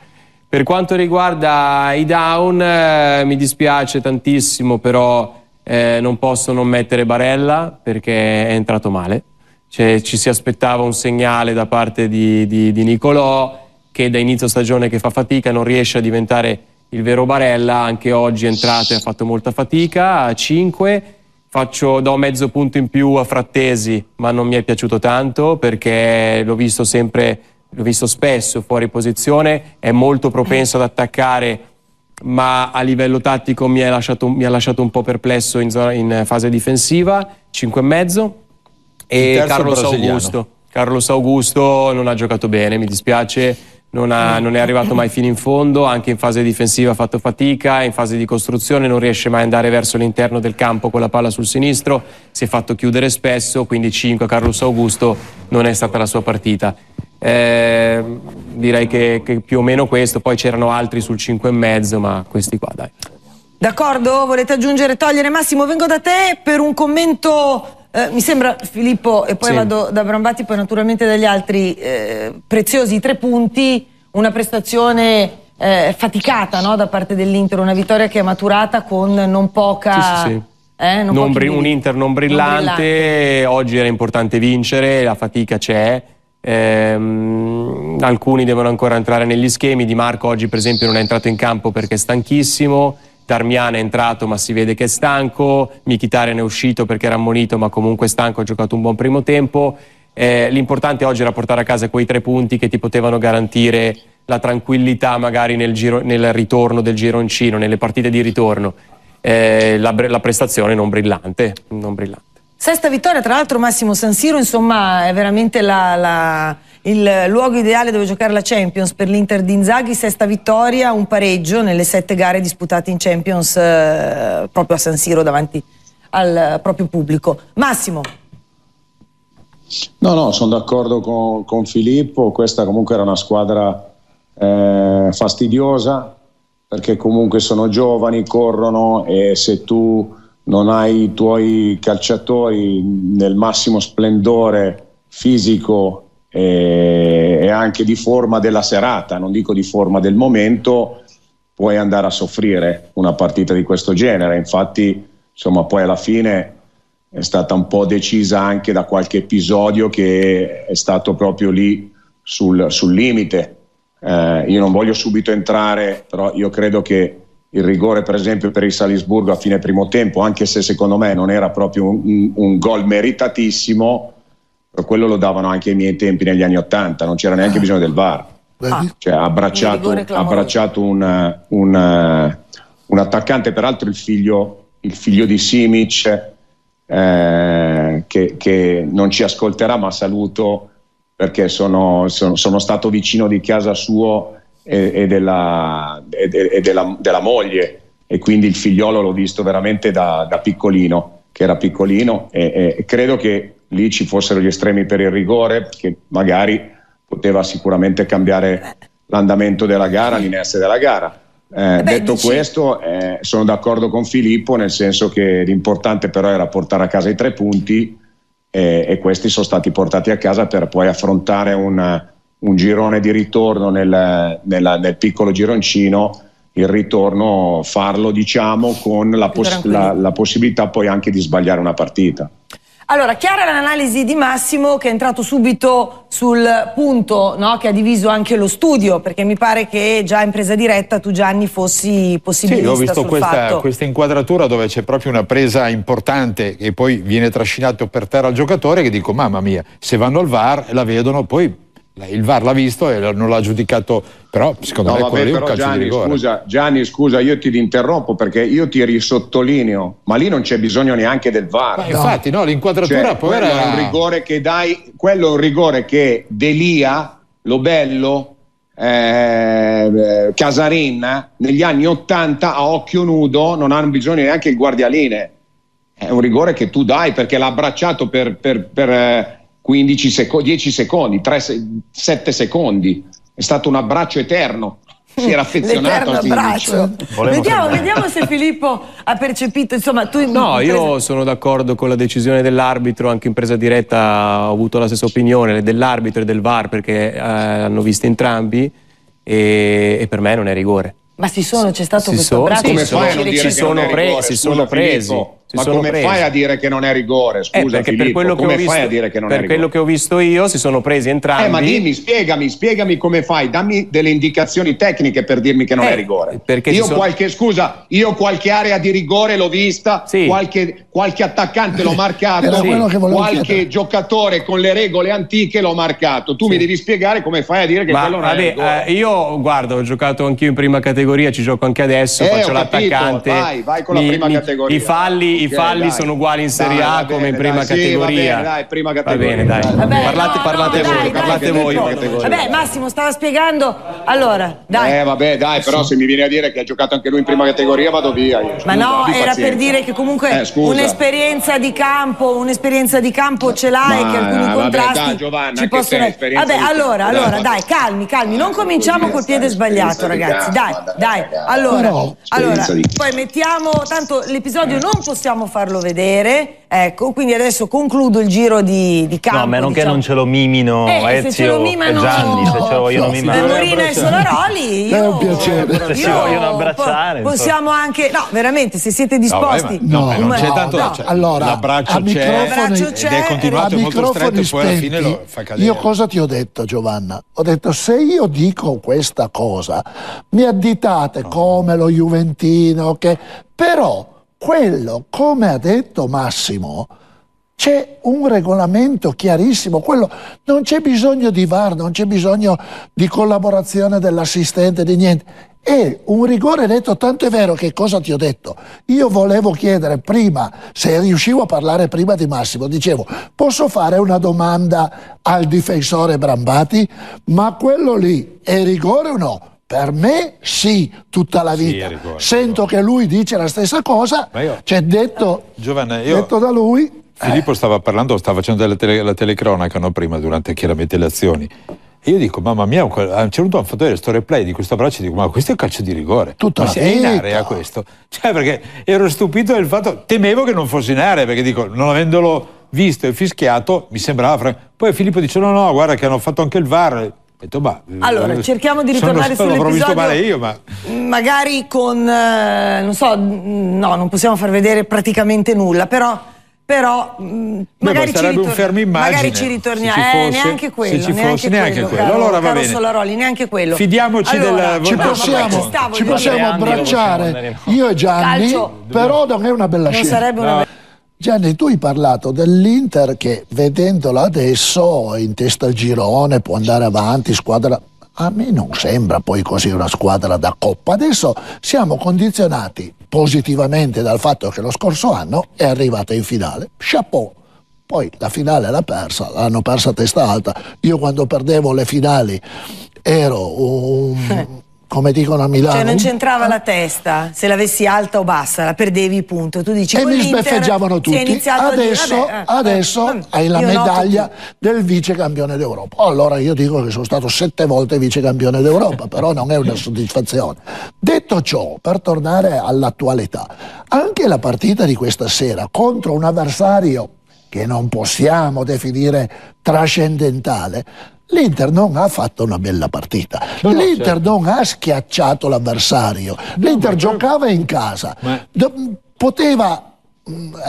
Per quanto riguarda i down, eh, mi dispiace tantissimo, però eh, non posso non mettere Barella perché è entrato male. Cioè, ci si aspettava un segnale da parte di, di, di Nicolò che da inizio stagione che fa fatica, non riesce a diventare il vero Barella, anche oggi è entrato e ha fatto molta fatica, a 5 faccio, do mezzo punto in più a Frattesi, ma non mi è piaciuto tanto perché l'ho visto sempre, l'ho visto spesso fuori posizione, è molto propenso ad attaccare ma a livello tattico mi, ha lasciato un po' perplesso in, zona, in fase difensiva, 5,5 e Carlos Augusto. Carlos Augusto non ha giocato bene, mi dispiace non, ha, non, è arrivato mai fino in fondo, anche in fase difensiva ha fatto fatica, in fase di costruzione non riesce mai ad andare verso l'interno del campo con la palla sul sinistro, si è fatto chiudere spesso, quindi 5 Carlos Augusto non è stata la sua partita. Eh, direi che, che, più o meno questo, poi c'erano altri sul 5,5, ma questi qua dai. D'accordo? Volete aggiungere, togliere? Massimo, vengo da te per un commento eh, mi sembra, Filippo, e poi sì. vado da Brambati, poi naturalmente dagli altri, eh, preziosi tre punti, una prestazione eh, faticata no, da parte dell'Inter, una vittoria che è maturata con non poca... Sì, sì, eh, non non bri- un Inter non brillante, non brillante, oggi era importante vincere, la fatica c'è, ehm, alcuni devono ancora entrare negli schemi, Di Marco oggi per esempio non è entrato in campo perché è stanchissimo, Darmian è entrato ma si vede che è stanco, Michitarian è uscito perché era ammonito ma comunque stanco, ha giocato un buon primo tempo. Eh, l'importante oggi era portare a casa quei tre punti che ti potevano garantire la tranquillità magari nel, giro, nel ritorno del gironcino, nelle partite di ritorno. Eh, la, la, prestazione non brillante, non brillante. Sesta vittoria, tra l'altro Massimo San Siro, insomma, è veramente la... la il luogo ideale dove giocare la Champions per l'Inter di Inzaghi, sesta vittoria, un pareggio nelle sette gare disputate in Champions eh, proprio a San Siro davanti al proprio pubblico. Massimo. No, no, sono d'accordo con, con, Filippo, questa comunque era una squadra eh, fastidiosa perché comunque sono giovani, corrono e se tu non hai i tuoi calciatori nel massimo splendore fisico e, eh, e anche di forma della serata, non dico di forma del momento, puoi andare a soffrire una partita di questo genere. Infatti, insomma, poi alla fine è stata un po' decisa anche da qualche episodio che è stato proprio lì sul, sul limite. Eh, io non voglio subito entrare, però io credo che il rigore, per esempio, per il Salisburgo a fine primo tempo, anche se secondo me non era proprio un, un gol meritatissimo, quello lo davano anche ai miei tempi negli anni 80 non c'era neanche ah. bisogno del VAR. Ah, cioè, abbracciato, un, abbracciato un, un, eh, un, attaccante, peraltro il figlio, il figlio di Simic, eh, che, che, non ci ascolterà, ma saluto perché sono, sono, sono stato vicino di casa suo e, e, della, e, e della, della, moglie e quindi il figliolo l'ho visto veramente da, da piccolino, che era piccolino e credo che lì ci fossero gli estremi per il rigore, che magari poteva sicuramente cambiare l'andamento della gara, l'inerzia della gara. Eh, eh, Beh, detto dici... questo, eh, sono d'accordo con Filippo, nel senso che l'importante però era portare a casa i tre punti eh, e questi sono stati portati a casa per poi affrontare un, un girone di ritorno nel, nella, nel, piccolo gironcino, il ritorno farlo diciamo con la, poss- la, la possibilità poi anche di sbagliare una partita. Allora, chiara l'analisi di Massimo che è entrato subito sul punto no, che ha diviso anche lo studio, perché mi pare che già in presa diretta tu Gianni fossi possibilista Sì, ho visto questa, questa, inquadratura dove c'è proprio una presa importante che poi viene trascinato per terra al giocatore che dico mamma mia, se vanno al VAR la vedono, poi il VAR l'ha visto e non l'ha giudicato, però secondo no, me vabbè, quello è un calcio Gianni, di rigore. Scusa, Gianni, scusa, io ti interrompo perché io ti risottolineo, ma lì non c'è bisogno neanche del VAR. No. Infatti, no, l'inquadratura cioè, poi era... è un rigore che dai, quello è un rigore che Delia, Lobello, eh, Casarin negli anni 80 a occhio nudo non hanno bisogno neanche il guardialine. È un rigore che tu dai perché l'ha abbracciato per, per, per eh, 15 seco- 10 secondi, 3 se- 7 secondi. È stato un abbraccio eterno si era affezionato a abbraccio. Vediamo, vediamo, se Filippo ha percepito, insomma, tu in No, presa... io sono d'accordo con la decisione dell'arbitro, anche in presa diretta ho avuto la stessa opinione dell'arbitro e del VAR perché eh, hanno visto entrambi e, e, per me non è rigore. Ma si sono, c'è stato si questo so, abbraccio. Sì, dire si sono, pre- si sono presi. Si Ma come presi. fai a dire che non è rigore? Eh, scusa, eh, perché Filippo, per quello come che fai a dire che non è rigore? Per quello che ho visto io si sono presi entrambi. Eh, ma dimmi, spiegami, spiegami come fai, dammi delle indicazioni tecniche per dirmi che non eh, è rigore. io sono... qualche, scusa, io qualche area di rigore l'ho vista, sì. qualche, qualche, attaccante l'ho marcato, sì. qualche chiedere. giocatore con le regole antiche l'ho marcato. Tu sì. mi devi spiegare come fai a dire che Ma, quello non vabbè, è rigore. Eh, io, guarda, ho giocato anch'io in prima categoria, ci gioco anche adesso, eh, faccio l'attaccante. Vai, vai con la mi, prima mi, categoria. I falli i falli dai. sono uguali in Serie dai, A bene, come prima sì, categoria. Bene, dai, prima categoria. Va bene, dai. Vabbè, parlate, no, parlate no, voi, parlate voi. Vabbè, Massimo stava spiegando. Allora, dai. Eh, vabbè, dai, però se mi viene a dire che ha giocato anche lui in prima categoria vado via. Io. Scusa, Ma no, era pazienza. per dire che comunque eh, un'esperienza di campo, un'esperienza di campo ce l'ha Ma, e che alcuni vabbè, contrasti dai, Giovanna, ci possono essere. Vabbè, allora, allora, dai, calmi, calmi, non cominciamo col piede sbagliato, ragazzi. Dai, dai. Allora, allora, poi mettiamo tanto l'episodio eh. non possiamo possiamo farlo vedere. Ecco, quindi adesso concludo il giro di, di campo. No, a meno diciamo. che non ce lo mimino eh, Ezio se ce lo mimano, e Gianni, se ce lo vogliono no, mimare. Morina e Solaroli, io... È un piacere. Se ci vogliono abbracciare. Possiamo anche... No, veramente, se siete disposti... No, vai, no, no, no c'è tanto... No. Cioè, allora, l'abbraccio c'è, l'abbraccio c'è, ed è continuato in modo stretto e poi alla fine lo fa cadere. Io cosa ti ho detto, Giovanna? Ho detto, se io dico questa cosa, mi additate come lo Juventino, che... Però quello, come ha detto Massimo, c'è un regolamento chiarissimo, quello, non c'è bisogno di VAR, non c'è bisogno di collaborazione dell'assistente, di niente. È un rigore netto, tanto è vero che cosa ti ho detto? Io volevo chiedere prima, se riuscivo a parlare prima di Massimo, dicevo, posso fare una domanda al difensore Brambati? Ma quello lì è rigore o no? Per me sì, tutta la vita. Sì, ricordo, Sento ricordo. che lui dice la stessa cosa, c'è cioè detto, detto da lui. Filippo eh. stava parlando, stava facendo tele, la telecronaca no, prima, durante chiaramente le azioni. E io dico, mamma mia, a un certo ah, punto hanno fatto vedere sto replay di questo abbraccio e dico, ma questo è un calcio di rigore. Tutta ma sei in area questo? Cioè, perché ero stupito del fatto, temevo che non fosse in area, perché dico, non avendolo visto e fischiato, mi sembrava... Fra... Poi Filippo dice, no, no, guarda che hanno fatto anche il VAR, Detto, bah, mm, allora, eh, cerchiamo di ritornare sono, sull'episodio. male io, ma... Magari con, eh, non so, no, non possiamo far vedere praticamente nulla, però... però mh, mm, magari, Beh, ci ritor- magari ci ritorniamo. Ci fosse, eh, neanche quello. Se ci eh, fosse, neanche, neanche quello. quello. Allora, caro, caro Solaroli, neanche quello. Fidiamoci allora, della Ci possiamo, ci possiamo abbracciare io e Gianni, Calcio. però non è una bella non Sarebbe una scelta. Gianni, tu hai parlato dell'Inter che vedendola adesso in testa al girone può andare avanti, squadra... A me non sembra poi così una squadra da coppa. Adesso siamo condizionati positivamente dal fatto che lo scorso anno è arrivata in finale. Chapeau. Poi la finale l'ha persa, l'hanno persa a testa alta. Io quando perdevo le finali ero un... Eh come dicono a Milano. Cioè non c'entrava la testa, se l'avessi alta o bassa, la perdevi punto. Tu dici, e mi sbeffeggiavano tutti. Adesso, dire, vabbè, adesso vabbè, eh, eh, mm, hai la medaglia del vice campione d'Europa. Allora io dico che sono stato sette volte vice campione d'Europa, però non è una soddisfazione. Detto ciò, per tornare all'attualità, anche la partita di questa sera contro un avversario che non possiamo definire trascendentale, L'Inter non ha fatto una bella partita, no, l'Inter certo. non ha schiacciato l'avversario, no, l'Inter giocava in casa, ma... poteva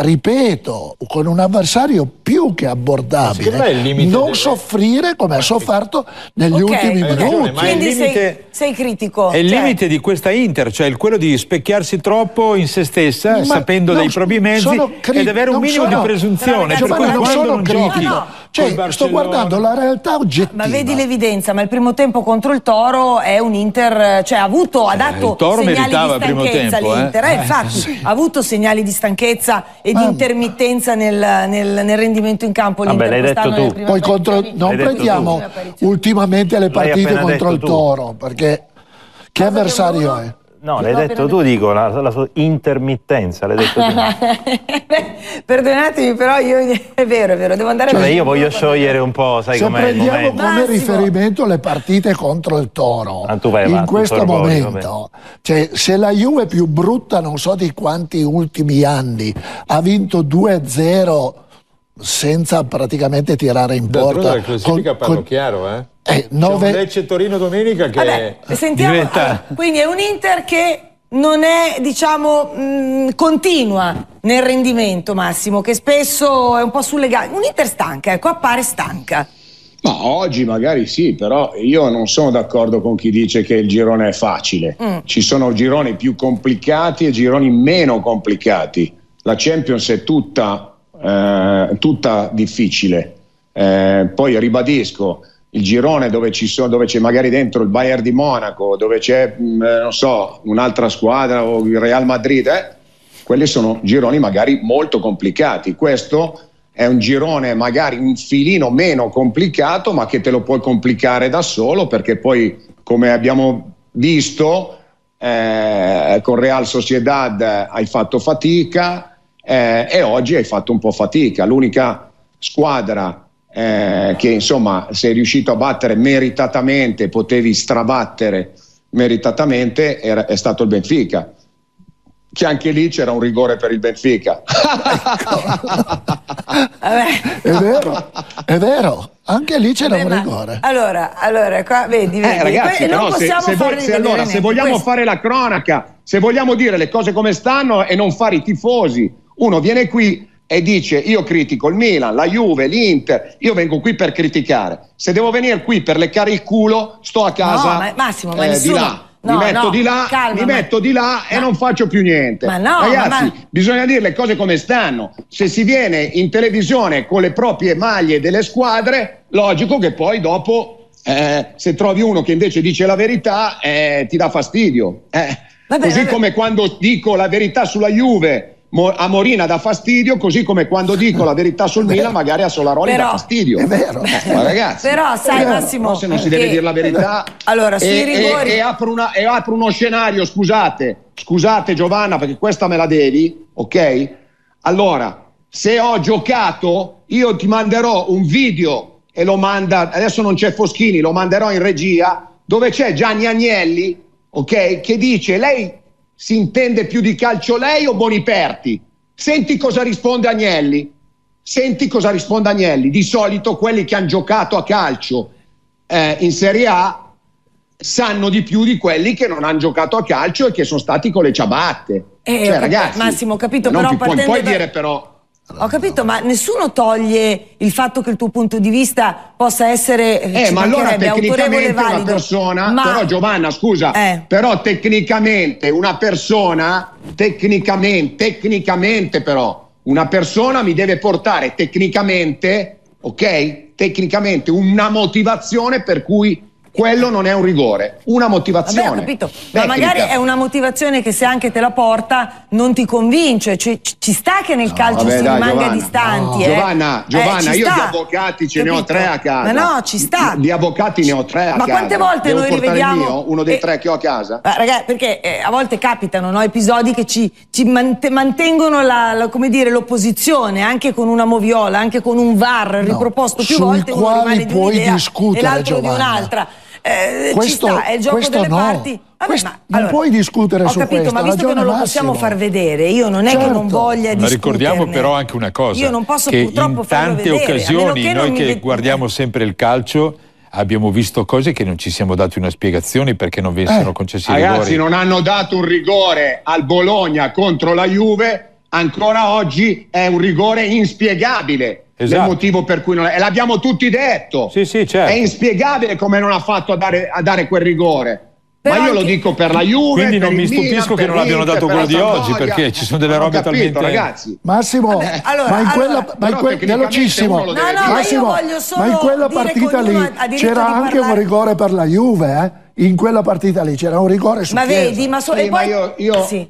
ripeto, con un avversario più che abbordabile, non del... soffrire come ha sofferto negli okay, ultimi minuti. Ma Quindi limite, sei, sei, critico. È il cioè... limite di questa Inter, cioè quello di specchiarsi troppo in se stessa, ma sapendo dei propri mezzi, cri- ed avere un minimo sono, di presunzione. Ragazzi, per cui non sono non critico. No, no. Cioè, sto guardando la realtà oggettiva. Ma vedi l'evidenza, ma il primo tempo contro il Toro è un Inter, cioè ha avuto, ha eh, dato eh, Toro segnali di stanchezza tempo, l'Inter, eh? Eh, infatti, eh, sì. ha avuto segnali di stanchezza e ma... di intermittenza nel, nel, nel, rendimento in campo l'Inter. Vabbè, l'hai detto tu. Poi contro, non prendiamo ultimamente le partite contro il Toro, perché che avversario è? No, l'hai detto tu, dico, la, la sua intermittenza, l'hai detto tu. Perdonatemi, però io, è vero, è vero, devo andare cioè, a... Io voglio sciogliere un po', sai com'è Se prendiamo come riferimento le partite contro il Toro, ah, vai, in va, questo momento, cioè, se la Juve più brutta non so di quanti ultimi anni ha vinto 2-0 senza praticamente tirare in porta. D'altronde la classifica parlo con... chiaro, eh? eh nove... Lecce Torino domenica che Vabbè, sentiamo, diventa... quindi è un Inter che non è, diciamo, mh, mm, continua nel rendimento Massimo, che spesso è un po' sulle gambe. Un Inter stanca, ecco, appare stanca. Ma oggi magari sì, però io non sono d'accordo con chi dice che il girone è facile. Mm. Ci sono gironi più complicati e gironi meno complicati. La Champions è tutta eh, tutta difficile. Eh, poi ribadisco, il girone dove, so, dove, c'è magari dentro il Bayern di Monaco, dove c'è mh, mm, eh, so, un'altra squadra o il Real Madrid, eh? quelli sono gironi magari molto complicati. Questo è un girone magari un filino meno complicato, ma che te lo puoi complicare da solo perché poi, come abbiamo visto, eh, con Real Sociedad hai fatto fatica, eh, e oggi hai fatto un po' fatica. L'unica squadra eh, che insomma sei riuscito a battere meritatamente, potevi strabattere meritatamente, era, è stato il Benfica. Che anche lì c'era un rigore per il Benfica. è vero, è vero anche lì c'era Beh, un rigore. Allora, allora qua, vedi, eh, vedi. Eh, ragazzi, non possiamo se, se, vo- se, allora, se vogliamo questo. fare la cronaca, se vogliamo dire le cose come stanno e non fare i tifosi uno viene qui e dice io critico il Milan, la Juve, l'Inter, io vengo qui per criticare. Se devo venire qui per leccare il culo, sto a casa no, ma, Massimo, ma eh, nessuno... di là. No, mi metto no, di là, calma, mi metto di là e ma... non faccio più niente. Ma no, Ragazzi, ma... bisogna dire le cose come stanno. Se si viene in televisione con le proprie maglie delle squadre, logico che poi dopo, eh, se trovi uno che invece dice la verità, eh, ti dà fastidio. Eh. Vabbè, Così vabbè. come quando dico la verità sulla Juve a Morina dà fastidio, così come quando dico la verità sul Milan, magari a Solaroli però, dà fastidio. È vero, ma ragazzi. Però sai eh, Massimo, se non si deve dire la verità. Allora, sui rigori e, e, apro una, e apro uno scenario, scusate, scusate Giovanna perché questa me la devi, ok? Allora, se ho giocato, io ti manderò un video e lo manda, adesso non c'è Foschini, lo manderò in regia, dove c'è Gianni Agnelli, ok? Che dice, lei si intende più di calcio lei o Boniperti? Senti cosa risponde Agnelli. Senti cosa risponde Agnelli. Di solito quelli che hanno giocato a calcio eh, in Serie A sanno di più di quelli che non hanno giocato a calcio e che sono stati con le ciabatte. Eh, cioè, ragazzi, Massimo, ho capito, però, puoi, puoi da... dire però ho capito, ma nessuno toglie il fatto che il tuo punto di vista possa essere eh, eh ma allora tecnicamente una persona, ma... però Giovanna, scusa, eh. però tecnicamente una persona, tecnicamente, tecnicamente però, una persona mi deve portare tecnicamente, ok? Tecnicamente una motivazione per cui quello non è un rigore, una motivazione. Vabbè, ho capito, tecnica. ma magari è una motivazione che se anche te la porta non ti convince, cioè, ci sta che nel no, calcio vabbè, si dai, rimanga Giovanna, distanti. No. Eh. Giovanna, eh, Giovanna eh, io sta. di avvocati ce capito? ne ho tre a casa. Ma no, ci sta. Di, di avvocati ne ho tre a ma casa. Ma quante volte Devo noi rivediamo... Mio, uno dei eh, tre che ho a casa? Ragazzi, perché eh, a volte capitano no, episodi che ci, ci mantengono la, la, dire, l'opposizione, anche con una moviola, anche con un VAR riproposto più volte, uno rimane di discutere? e l'altro Giovanna. di un'altra. Eh, questo, sta, è il gioco delle no. parti. Vabbè, ma, non puoi discutere su capito, questo. ma visto che non lo possiamo massimo. far vedere, io non è che non certo. voglia discutere. Ricordiamo però anche una cosa. Io non posso che purtroppo in tante vedere, occasioni che noi che mi... guardiamo sempre il calcio abbiamo visto cose che non ci siamo dati una spiegazione perché non vennero eh, concessi ragazzi, rigori. non hanno dato un rigore al Bologna contro la Juve, ancora oggi è un rigore inspiegabile Esatto. È motivo per cui non è. E l'abbiamo tutti detto. Sì, sì, certo. È inspiegabile come non ha fatto a dare, a dare quel rigore. Però Ma io anche... lo dico per la Juve. Quindi non mi stupisco che non abbiano dato quello di oggi perché ci sono delle robe capito, talmente. ragazzi. Massimo, Vabbè, allora, ma in quella. Allora, ma in que... velocissimo. No, no, Massimo, ma, ma in quella partita lì c'era anche un rigore per la Juve, eh? In quella partita lì c'era un rigore su Ma chiesa. vedi, ma, so... sì, poi... ma io, io... Sì.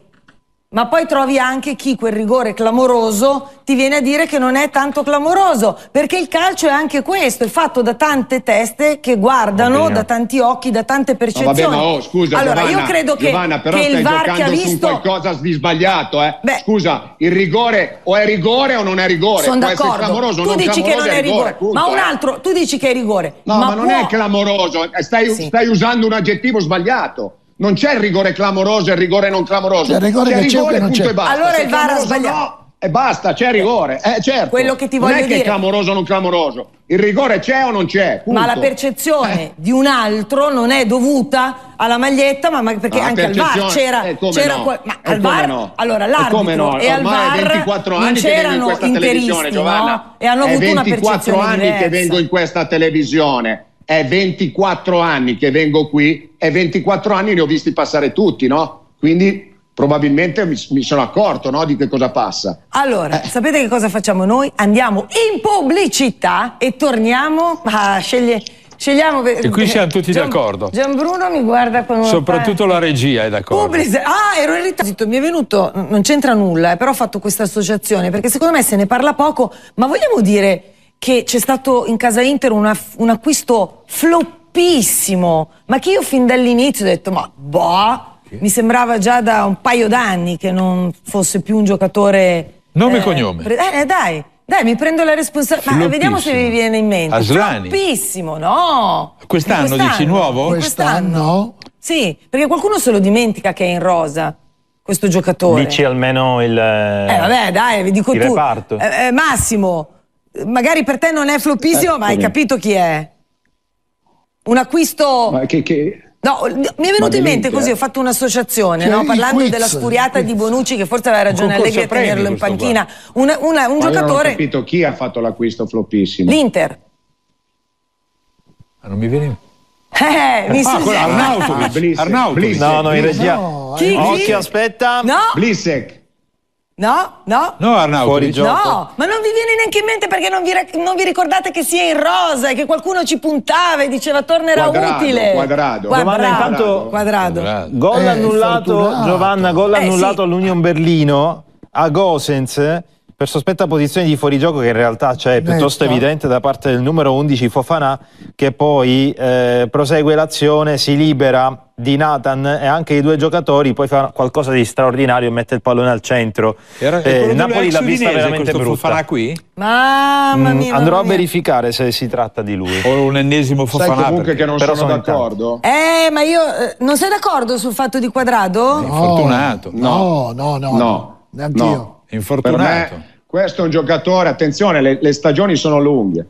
Ma poi trovi anche chi quel rigore clamoroso ti viene a dire che non è tanto clamoroso, perché il calcio è anche questo, è fatto da tante teste che guardano, da tanti occhi, da tante percezioni. No, vabbè, ma oh, scusa, allora, Giovanna, io credo che, Giovanna, però che stai giocando visto... su qualcosa di sbagliato, eh. Beh, scusa, il rigore o è rigore o non è rigore, sono d'accordo. Clamoroso, tu dici che non è rigore, punto, ma un eh. altro, tu dici che è rigore. No, ma, ma può... non è clamoroso, eh, stai, sì. stai usando un aggettivo sbagliato non c'è il rigore clamoroso e il rigore non clamoroso. C'è il rigore, c'è rigore c'è punto e basta. Allora il VAR ha sbagliato. No, e basta, c'è rigore. Eh, certo. Quello che ti voglio dire. Non è dire. che è clamoroso o non clamoroso. Il rigore c'è o non c'è. Punto. Ma la percezione eh. di un altro non è dovuta alla maglietta, ma, perché la anche al VAR c'era. Eh, c'era no. que- ma eh, al VAR, no. allora eh, l'arbitro come no. Ormai e al VAR 24 anni che c'erano in questa televisione, Giovanna. E hanno avuto una percezione. 24 anni diversa. che vengo in questa televisione è 24 anni che vengo qui e 24 anni li ho visti passare tutti, no? Quindi probabilmente mi, sono accorto no, di che cosa passa. Allora, eh. sapete che cosa facciamo noi? Andiamo in pubblicità e torniamo a scegliere. Scegliamo. E qui siamo tutti Gian, d'accordo. Gianbruno mi guarda con. Soprattutto la regia è d'accordo. Pubblic- ah, ero in ritardo. Mi è venuto. Non c'entra nulla, eh, però ho fatto questa associazione perché secondo me se ne parla poco, ma vogliamo dire che c'è stato in casa Inter una, un acquisto floppissimo, ma che io fin dall'inizio ho detto, ma boh, mi sembrava già da un paio d'anni che non fosse più un giocatore... Nome eh, e cognome. Eh, dai, dai, mi prendo la responsabilità. Ma Vediamo se vi viene in mente. Aslani. Floppissimo, no. Quest'anno, quest'anno dici nuovo? Quest'anno. Sì, perché qualcuno se lo dimentica che è in rosa questo giocatore. Dici almeno il... Eh vabbè, dai, vi dico il tu. Reparto. Eh, eh Massimo magari per te non è floppissimo, eh, ma hai capito chi è. Un acquisto... Ma che... che... No, mi è venuto in mente così, ho eh? fatto un'associazione, no? parlando quiz, della spuriata di Bonucci, che forse aveva ragione Allegri a tenerlo in panchina. Una, una, un Ma giocatore... Ho capito chi ha fatto l'acquisto floppissimo. L'Inter. Ma non mi viene... Eh, eh ah, mi ah, quello, Arnautovic, Arnautovic. No, no, in regia. No, chi? Occhio, aspetta. No. Blisek. No, no. No, Arnauto. Fuori gioco. No, ma non vi viene neanche in mente perché non vi, non vi ricordate che sia in rosa e che qualcuno ci puntava e diceva tornerà quadrado, utile. Quadrado. Quadrado. Giovanna, intanto, quadrado. Gol eh, annullato, fortunato. Giovanna, gol eh, annullato sì. all'Union Berlino a Gosens per sospetta posizione di fuorigioco che in realtà c'è piuttosto Netta. evidente da parte del numero 11 Fofanà che poi eh, prosegue l'azione, si libera di Nathan e anche i due giocatori poi fa qualcosa di straordinario, mette il pallone al centro. Era, eh, Napoli l'ha vista veramente brutta. Farà qui? Mamma mm, mia. Mm, andrò mamma mia. a verificare se si tratta di lui. O un ennesimo Fofana. Sai comunque perché, che non sono, sono d'accordo. Eh, ma io eh, non sei d'accordo sul fatto di Quadrado? No, Infortunato. No, no, no. No. no, no. Infortunato. questo è un giocatore, attenzione, le, le stagioni sono lunghe.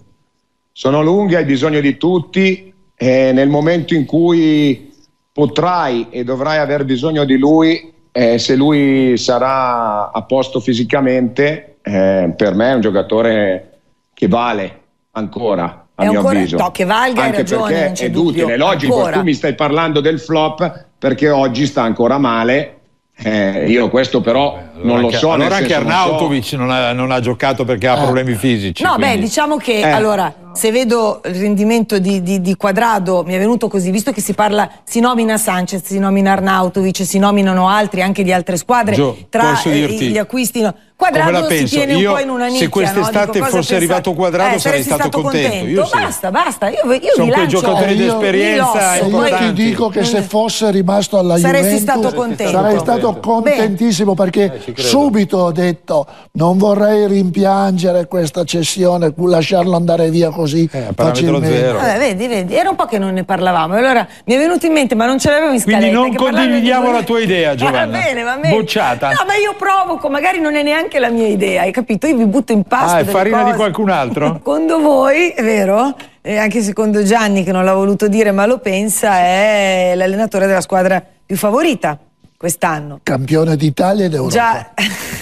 Sono lunghe, hai bisogno di tutti e nel momento in cui potrai e dovrai aver bisogno di lui eh, se lui sarà a posto fisicamente. Eh, per me è un giocatore che vale ancora a è mio ancora, avviso. No, che valga Anche ragione, perché non c'è è dubbio. utile, è logico. Ancora. Tu mi stai parlando del flop perché oggi sta ancora male. Eh, io questo però beh, allora non lo so. Allora anche Arnautovic non, so. non, ha, non, ha, giocato perché ha eh. problemi fisici. No, quindi. beh, diciamo che eh. allora se vedo il rendimento di, di, di Quadrado mi è venuto così, visto che si parla, si nomina Sanchez, si nomina Arnautovic, si nominano altri anche di altre squadre Gio, tra eh, gli acquisti. No, Quadrado si tiene un po' in una nicchia. Se quest'estate no? fosse arrivato Quadrado eh, sarei stato, stato contento. contento. Sì. basta, basta, io, io Sono quei giocatori di esperienza Io ti dico che se fosse rimasto alla saresti Juventus stato contento. sarei stato contentissimo Beh. perché eh, subito ho detto non vorrei rimpiangere questa cessione, lasciarlo andare via così eh, facilmente. Zero. Vabbè, vedi, vedi, era un po' che non ne parlavamo. Allora mi è venuto in mente, ma non ce l'avevo in scaletta. Quindi non condividiamo di... la tua idea, Giovanna. Va bene, va bene. Bocciata. No, ma io provoco, magari non è neanche neanche la mia idea, hai capito? Io vi butto in pasta. Ah, è farina cose. di qualcun altro? Secondo voi, è vero? E anche secondo Gianni, che non l'ha voluto dire, ma lo pensa, è l'allenatore della squadra più favorita quest'anno. Campione d'Italia ed Europa. Già,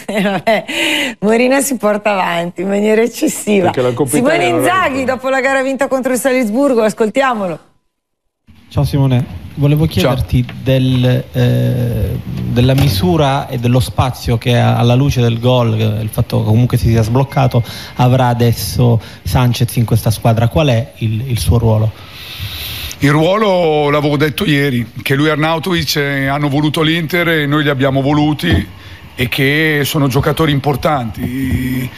eh, Morina si porta avanti in maniera eccessiva. Simone Inzaghi, dopo la gara vinta contro il Salisburgo, ascoltiamolo. Ciao Simone, volevo chiederti del, eh, della misura e dello spazio che alla luce del gol, eh, il fatto che comunque si sia sbloccato, avrà adesso Sanchez in questa squadra. Qual è il, il suo ruolo? Il ruolo l'avevo detto ieri, che lui e Arnautovic eh, hanno voluto l'Inter e noi li abbiamo voluti e che sono giocatori importanti.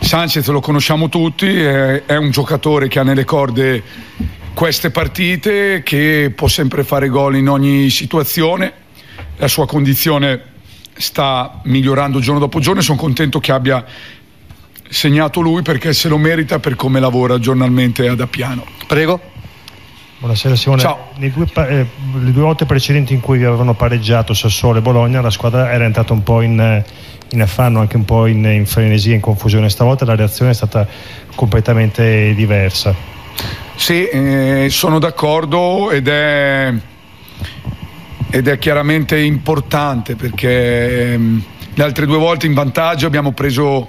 Sanchez lo conosciamo tutti, è un giocatore che ha nelle corde queste partite che può sempre fare gol in ogni situazione, la sua condizione sta migliorando giorno dopo giorno e sono contento che abbia segnato lui perché se lo merita per come lavora giornalmente ad Appiano. Prego. Buonasera Simone. Ciao. Le due, eh, le due volte precedenti in cui vi avevano pareggiato Sassuolo e Bologna, la squadra era entrata un po' in, eh, in affanno, anche un po' in, in frenesia, in confusione. Stavolta la reazione è stata completamente diversa. Sì, eh, sono d'accordo ed è, ed è, chiaramente importante perché ehm, le altre due volte in vantaggio abbiamo preso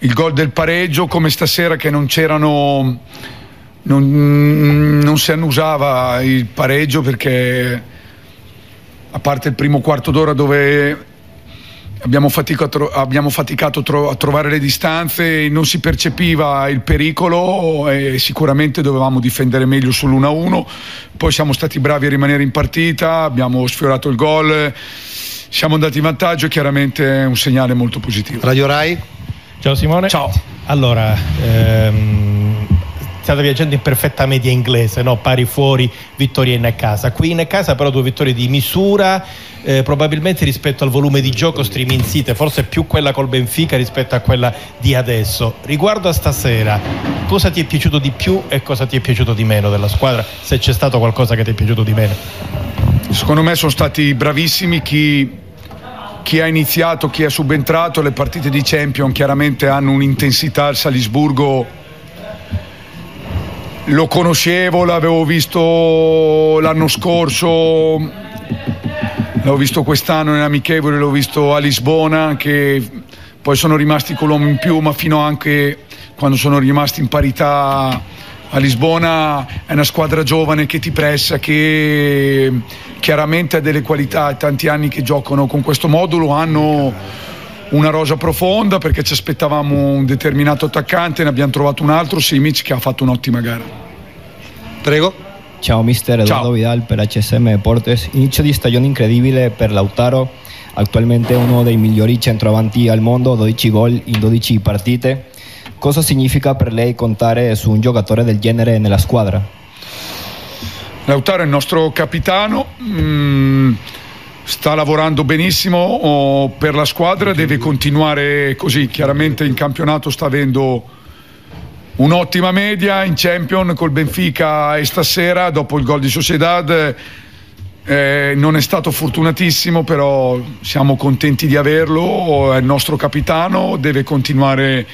il gol del pareggio come stasera che non c'erano, non, mm, non si annusava il pareggio perché a parte il primo quarto d'ora dove Abbiamo faticato, abbiamo faticato tro- a trovare le distanze, non si percepiva il pericolo e sicuramente dovevamo difendere meglio sull'1-1. Poi siamo stati bravi a rimanere in partita, abbiamo sfiorato il gol, siamo andati in vantaggio, chiaramente è un segnale molto positivo. Radio Rai. Ciao Simone. Ciao. Allora, ehm iniziato viaggiando in perfetta media inglese, no? pari fuori, vittoria in casa. Qui in casa però due vittorie di misura, eh, probabilmente rispetto al volume di gioco striminzite, forse più quella col Benfica rispetto a quella di adesso. Riguardo a stasera, cosa ti è piaciuto di più e cosa ti è piaciuto di meno della squadra, se c'è stato qualcosa che ti è piaciuto di meno? Secondo me sono stati bravissimi chi chi ha iniziato, chi è subentrato, le partite di Champion chiaramente hanno un'intensità al Salisburgo lo conoscevo, l'avevo visto l'anno scorso, l'ho visto quest'anno in amichevole, l'ho visto a Lisbona, che poi sono rimasti con l'uomo in più, ma fino anche quando sono rimasti in parità a Lisbona è una squadra giovane che ti pressa, che chiaramente ha delle qualità, tanti anni che giocano con questo modulo hanno una rosa profonda perché ci aspettavamo un determinato attaccante, ne abbiamo trovato un altro, Simic, che ha fatto un'ottima gara. Prego. Ciao mister Eduardo Ciao. Vidal per HSM Deportes. Inizio di stagione incredibile per Lautaro, attualmente uno dei migliori centravanti al mondo, 12 gol in 12 partite. Cosa significa per lei contare su un giocatore del genere nella squadra? Lautaro è il nostro capitano. Mm sta lavorando benissimo per la squadra, deve continuare così, chiaramente in campionato sta avendo un'ottima media, in Champion col Benfica e stasera dopo il gol di Sociedad eh, non è stato fortunatissimo, però siamo contenti di averlo, è il nostro capitano, deve continuare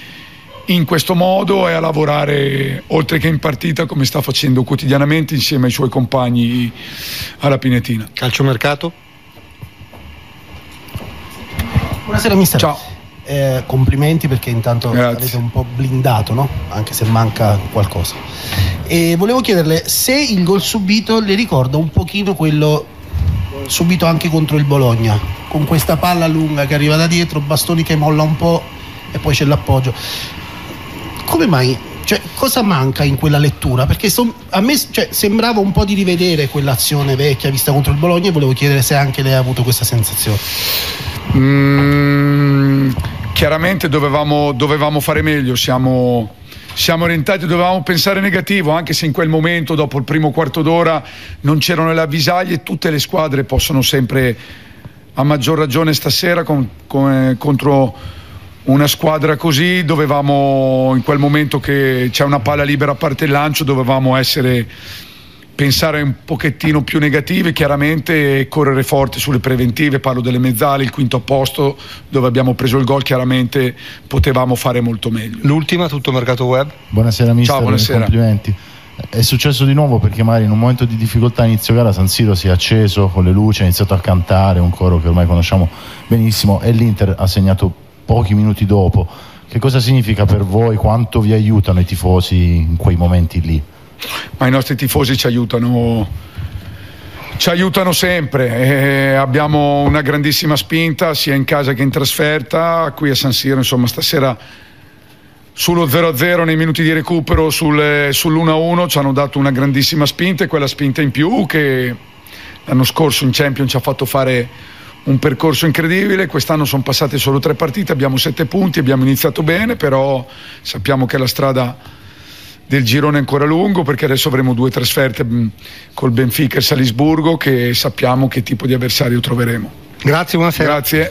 in questo modo e a lavorare oltre che in partita come sta facendo quotidianamente insieme ai suoi compagni alla Pinetina. Calciomercato? Buonasera mister. Ciao. Eh, complimenti perché intanto Grazie. avete un po' blindato, no? anche se manca qualcosa. E volevo chiederle se il gol subito le ricorda un pochino quello subito anche contro il Bologna, con questa palla lunga che arriva da dietro, Bastoni che molla un po' e poi c'è l'appoggio. Come mai? Cioè, cosa manca in quella lettura? Perché son, a me cioè, sembrava un po' di rivedere quell'azione vecchia vista contro il Bologna e volevo chiedere se anche lei ha avuto questa sensazione. Mm, chiaramente dovevamo, dovevamo, fare meglio, siamo, siamo orientati, dovevamo pensare negativo, anche se in quel momento, dopo il primo quarto d'ora, non c'erano le avvisaglie, tutte le squadre possono sempre, a maggior ragione stasera, con, con, eh, contro una squadra così dovevamo in quel momento che c'è una palla libera a parte il lancio dovevamo essere pensare un pochettino più negative, chiaramente correre forte sulle preventive, parlo delle mezzali, il quinto posto dove abbiamo preso il gol, chiaramente potevamo fare molto meglio. L'ultima, tutto mercato web. Buonasera mister, Ciao, buonasera. complimenti. È successo di nuovo perché magari in un momento di difficoltà inizio gara San Siro si è acceso con le luci, ha iniziato a cantare, un coro che ormai conosciamo benissimo e l'Inter ha segnato pochi minuti dopo. Che cosa significa per voi? Quanto vi aiutano i tifosi in quei momenti lì? ma i nostri tifosi ci aiutano ci aiutano sempre, abbiamo una grandissima spinta sia in casa che in trasferta, qui a San Siro insomma stasera sullo 0-0 nei minuti di recupero sull'1-1 ci hanno dato una grandissima spinta e quella spinta in più che l'anno scorso in Champions ci ha fatto fare un percorso incredibile, quest'anno sono passate solo tre partite, abbiamo sette punti, abbiamo iniziato bene, però sappiamo che la strada del girone ancora lungo perché adesso avremo due trasferte mm, col Benfica e Salisburgo che sappiamo che tipo di avversario troveremo. Grazie, buonasera. Grazie.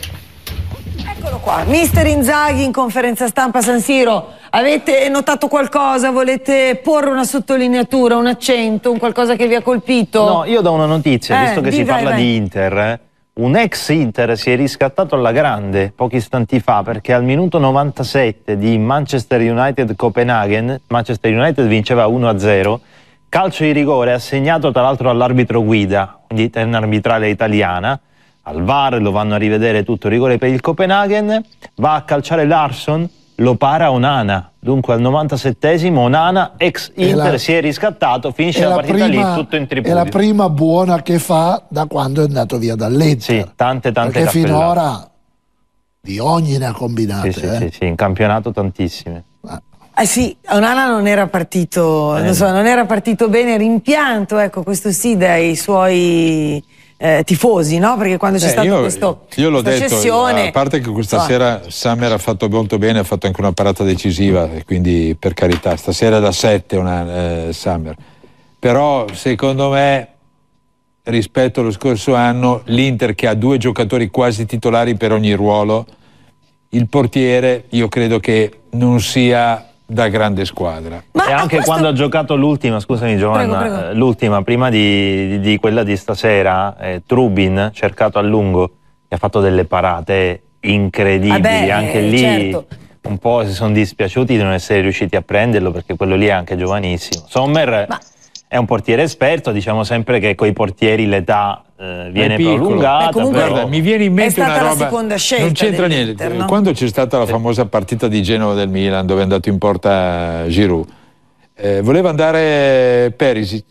Eccolo qua, mister Inzaghi in conferenza stampa San Siro. Avete notato qualcosa? Volete porre una sottolineatura, un accento, un qualcosa che vi ha colpito? No, io do una notizia, eh, visto che si vai, parla vai. di Inter. Eh un ex Inter si è riscattato alla grande pochi istanti fa perché al minuto 97 di Manchester United Copenaghen, Manchester United vinceva 1-0, calcio di rigore assegnato tra l'altro all'arbitro guida, quindi terna arbitrale italiana, al VAR lo vanno a rivedere tutto rigore per il Copenaghen, va a calciare Larson lo para Onana. Dunque al 97esimo Onana ex Inter la, si è riscattato, finisce la, la, partita prima, lì tutto in tripudio. È la prima buona che fa da quando è andato via dall'Inter. Sì, tante tante cose. cappellate. finora di ogni ne ha combinate. Sì, eh. sì, sì, in campionato tantissime. Ah. Eh sì, Onana non era partito, eh. non, so, non era partito bene, rimpianto, ecco, questo sì, dai suoi eh, tifosi, no? Perché quando c'è eh, stato io, questo Io l'ho detto, sessione... a parte che questa so. sera Summer ha fatto molto bene, ha fatto anche una parata decisiva, quindi per carità, stasera è da 7 una eh, Samer. Però secondo me rispetto allo scorso anno l'Inter che ha due giocatori quasi titolari per ogni ruolo, il portiere io credo che non sia da grande squadra. Ma e anche questo... quando ha giocato l'ultima, scusami Giovanna, prego, prego. Eh, l'ultima prima di, di, di, quella di stasera, eh, Trubin, cercato a lungo, che ha fatto delle parate incredibili, Vabbè, anche lì certo. un po' si sono dispiaciuti di non essere riusciti a prenderlo perché quello lì è anche giovanissimo. Sommer... Ma è un portiere esperto, diciamo sempre che con i portieri l'età eh, viene prolungata. Beh, comunque, però... guarda, mi viene in mente una roba. Non c'entra niente. No? Quando c'è stata la famosa partita di Genova del Milan dove è andato in porta eh, Giroud, eh, voleva andare Perisic.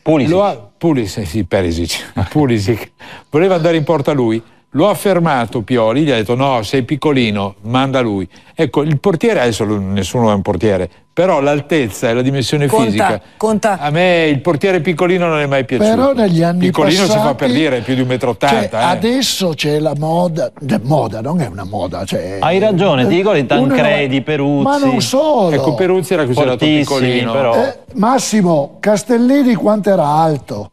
Pulisic. Lo ha... Pulisic, sì, Perisic. Pulisic. voleva andare in porta lui. Lo ha fermato Pioli, gli ha detto no, sei piccolino, manda lui. Ecco, il portiere adesso nessuno è un portiere, però l'altezza e la dimensione conta, fisica. Conta. A me il portiere piccolino non è mai piaciuto. Però negli anni piccolino passati, si fa per dire, più di 1,80 m. Cioè, eh. Adesso c'è la moda, moda non è una moda. Cioè, Hai ragione, ti dico di Tancredi, Peruzzi. Ma non solo. Ecco, Peruzzi era considerato piccolino. Però. Eh, Massimo, Castellini quanto era alto?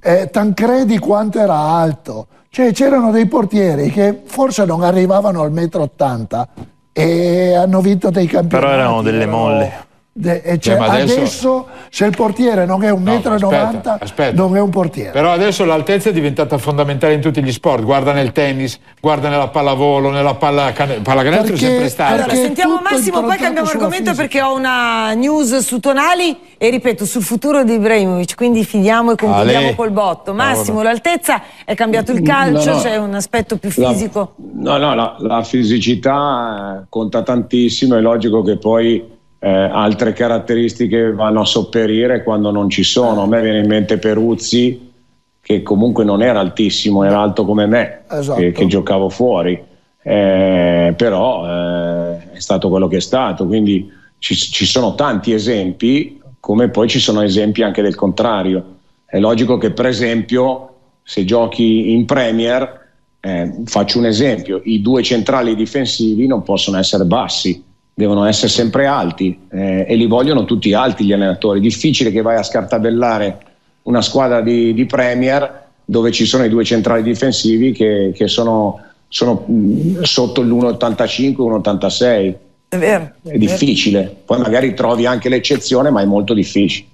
Eh, Tancredi quanto era alto? Cioè c'erano dei portieri che forse non arrivavano al metro 80 e hanno vinto dei campionati. Però erano delle molle. De, cioè, cioè, adesso, adesso... se il portiere non è un metro e novanta non è un portiere. Però adesso l'altezza è diventata fondamentale in tutti gli sport. Guarda nel tennis, guarda nella pallavolo, nella palla can- pallacanestro è sempre stata. Allora, sentiamo Massimo, poi cambiamo argomento perché ho una news su Tonali e ripeto sul futuro di Ibrahimovic, quindi finiamo e concludiamo Ale. col botto. Massimo, no, l'altezza è cambiato il calcio, c'è un aspetto più fisico. La, no, no, la, la fisicità conta tantissimo, è logico che poi eh, altre caratteristiche vanno a sopperire quando non ci sono. A me viene in mente Peruzzi, che comunque non era altissimo, era alto come me, esatto. che, che, giocavo fuori, eh, però eh, è stato quello che è stato. Quindi ci, ci sono tanti esempi, come poi ci sono esempi anche del contrario. È logico che, per esempio, se giochi in Premier, eh, faccio un esempio, i due centrali difensivi non possono essere bassi, devono essere sempre alti eh, e li vogliono tutti alti gli allenatori. Difficile che vai a scartabellare una squadra di, di Premier dove ci sono i due centrali difensivi che, che sono, sono, mm, sotto l'1,85, 1,86. È vero. È, è difficile. Vero. Poi magari trovi anche l'eccezione, ma è molto difficile.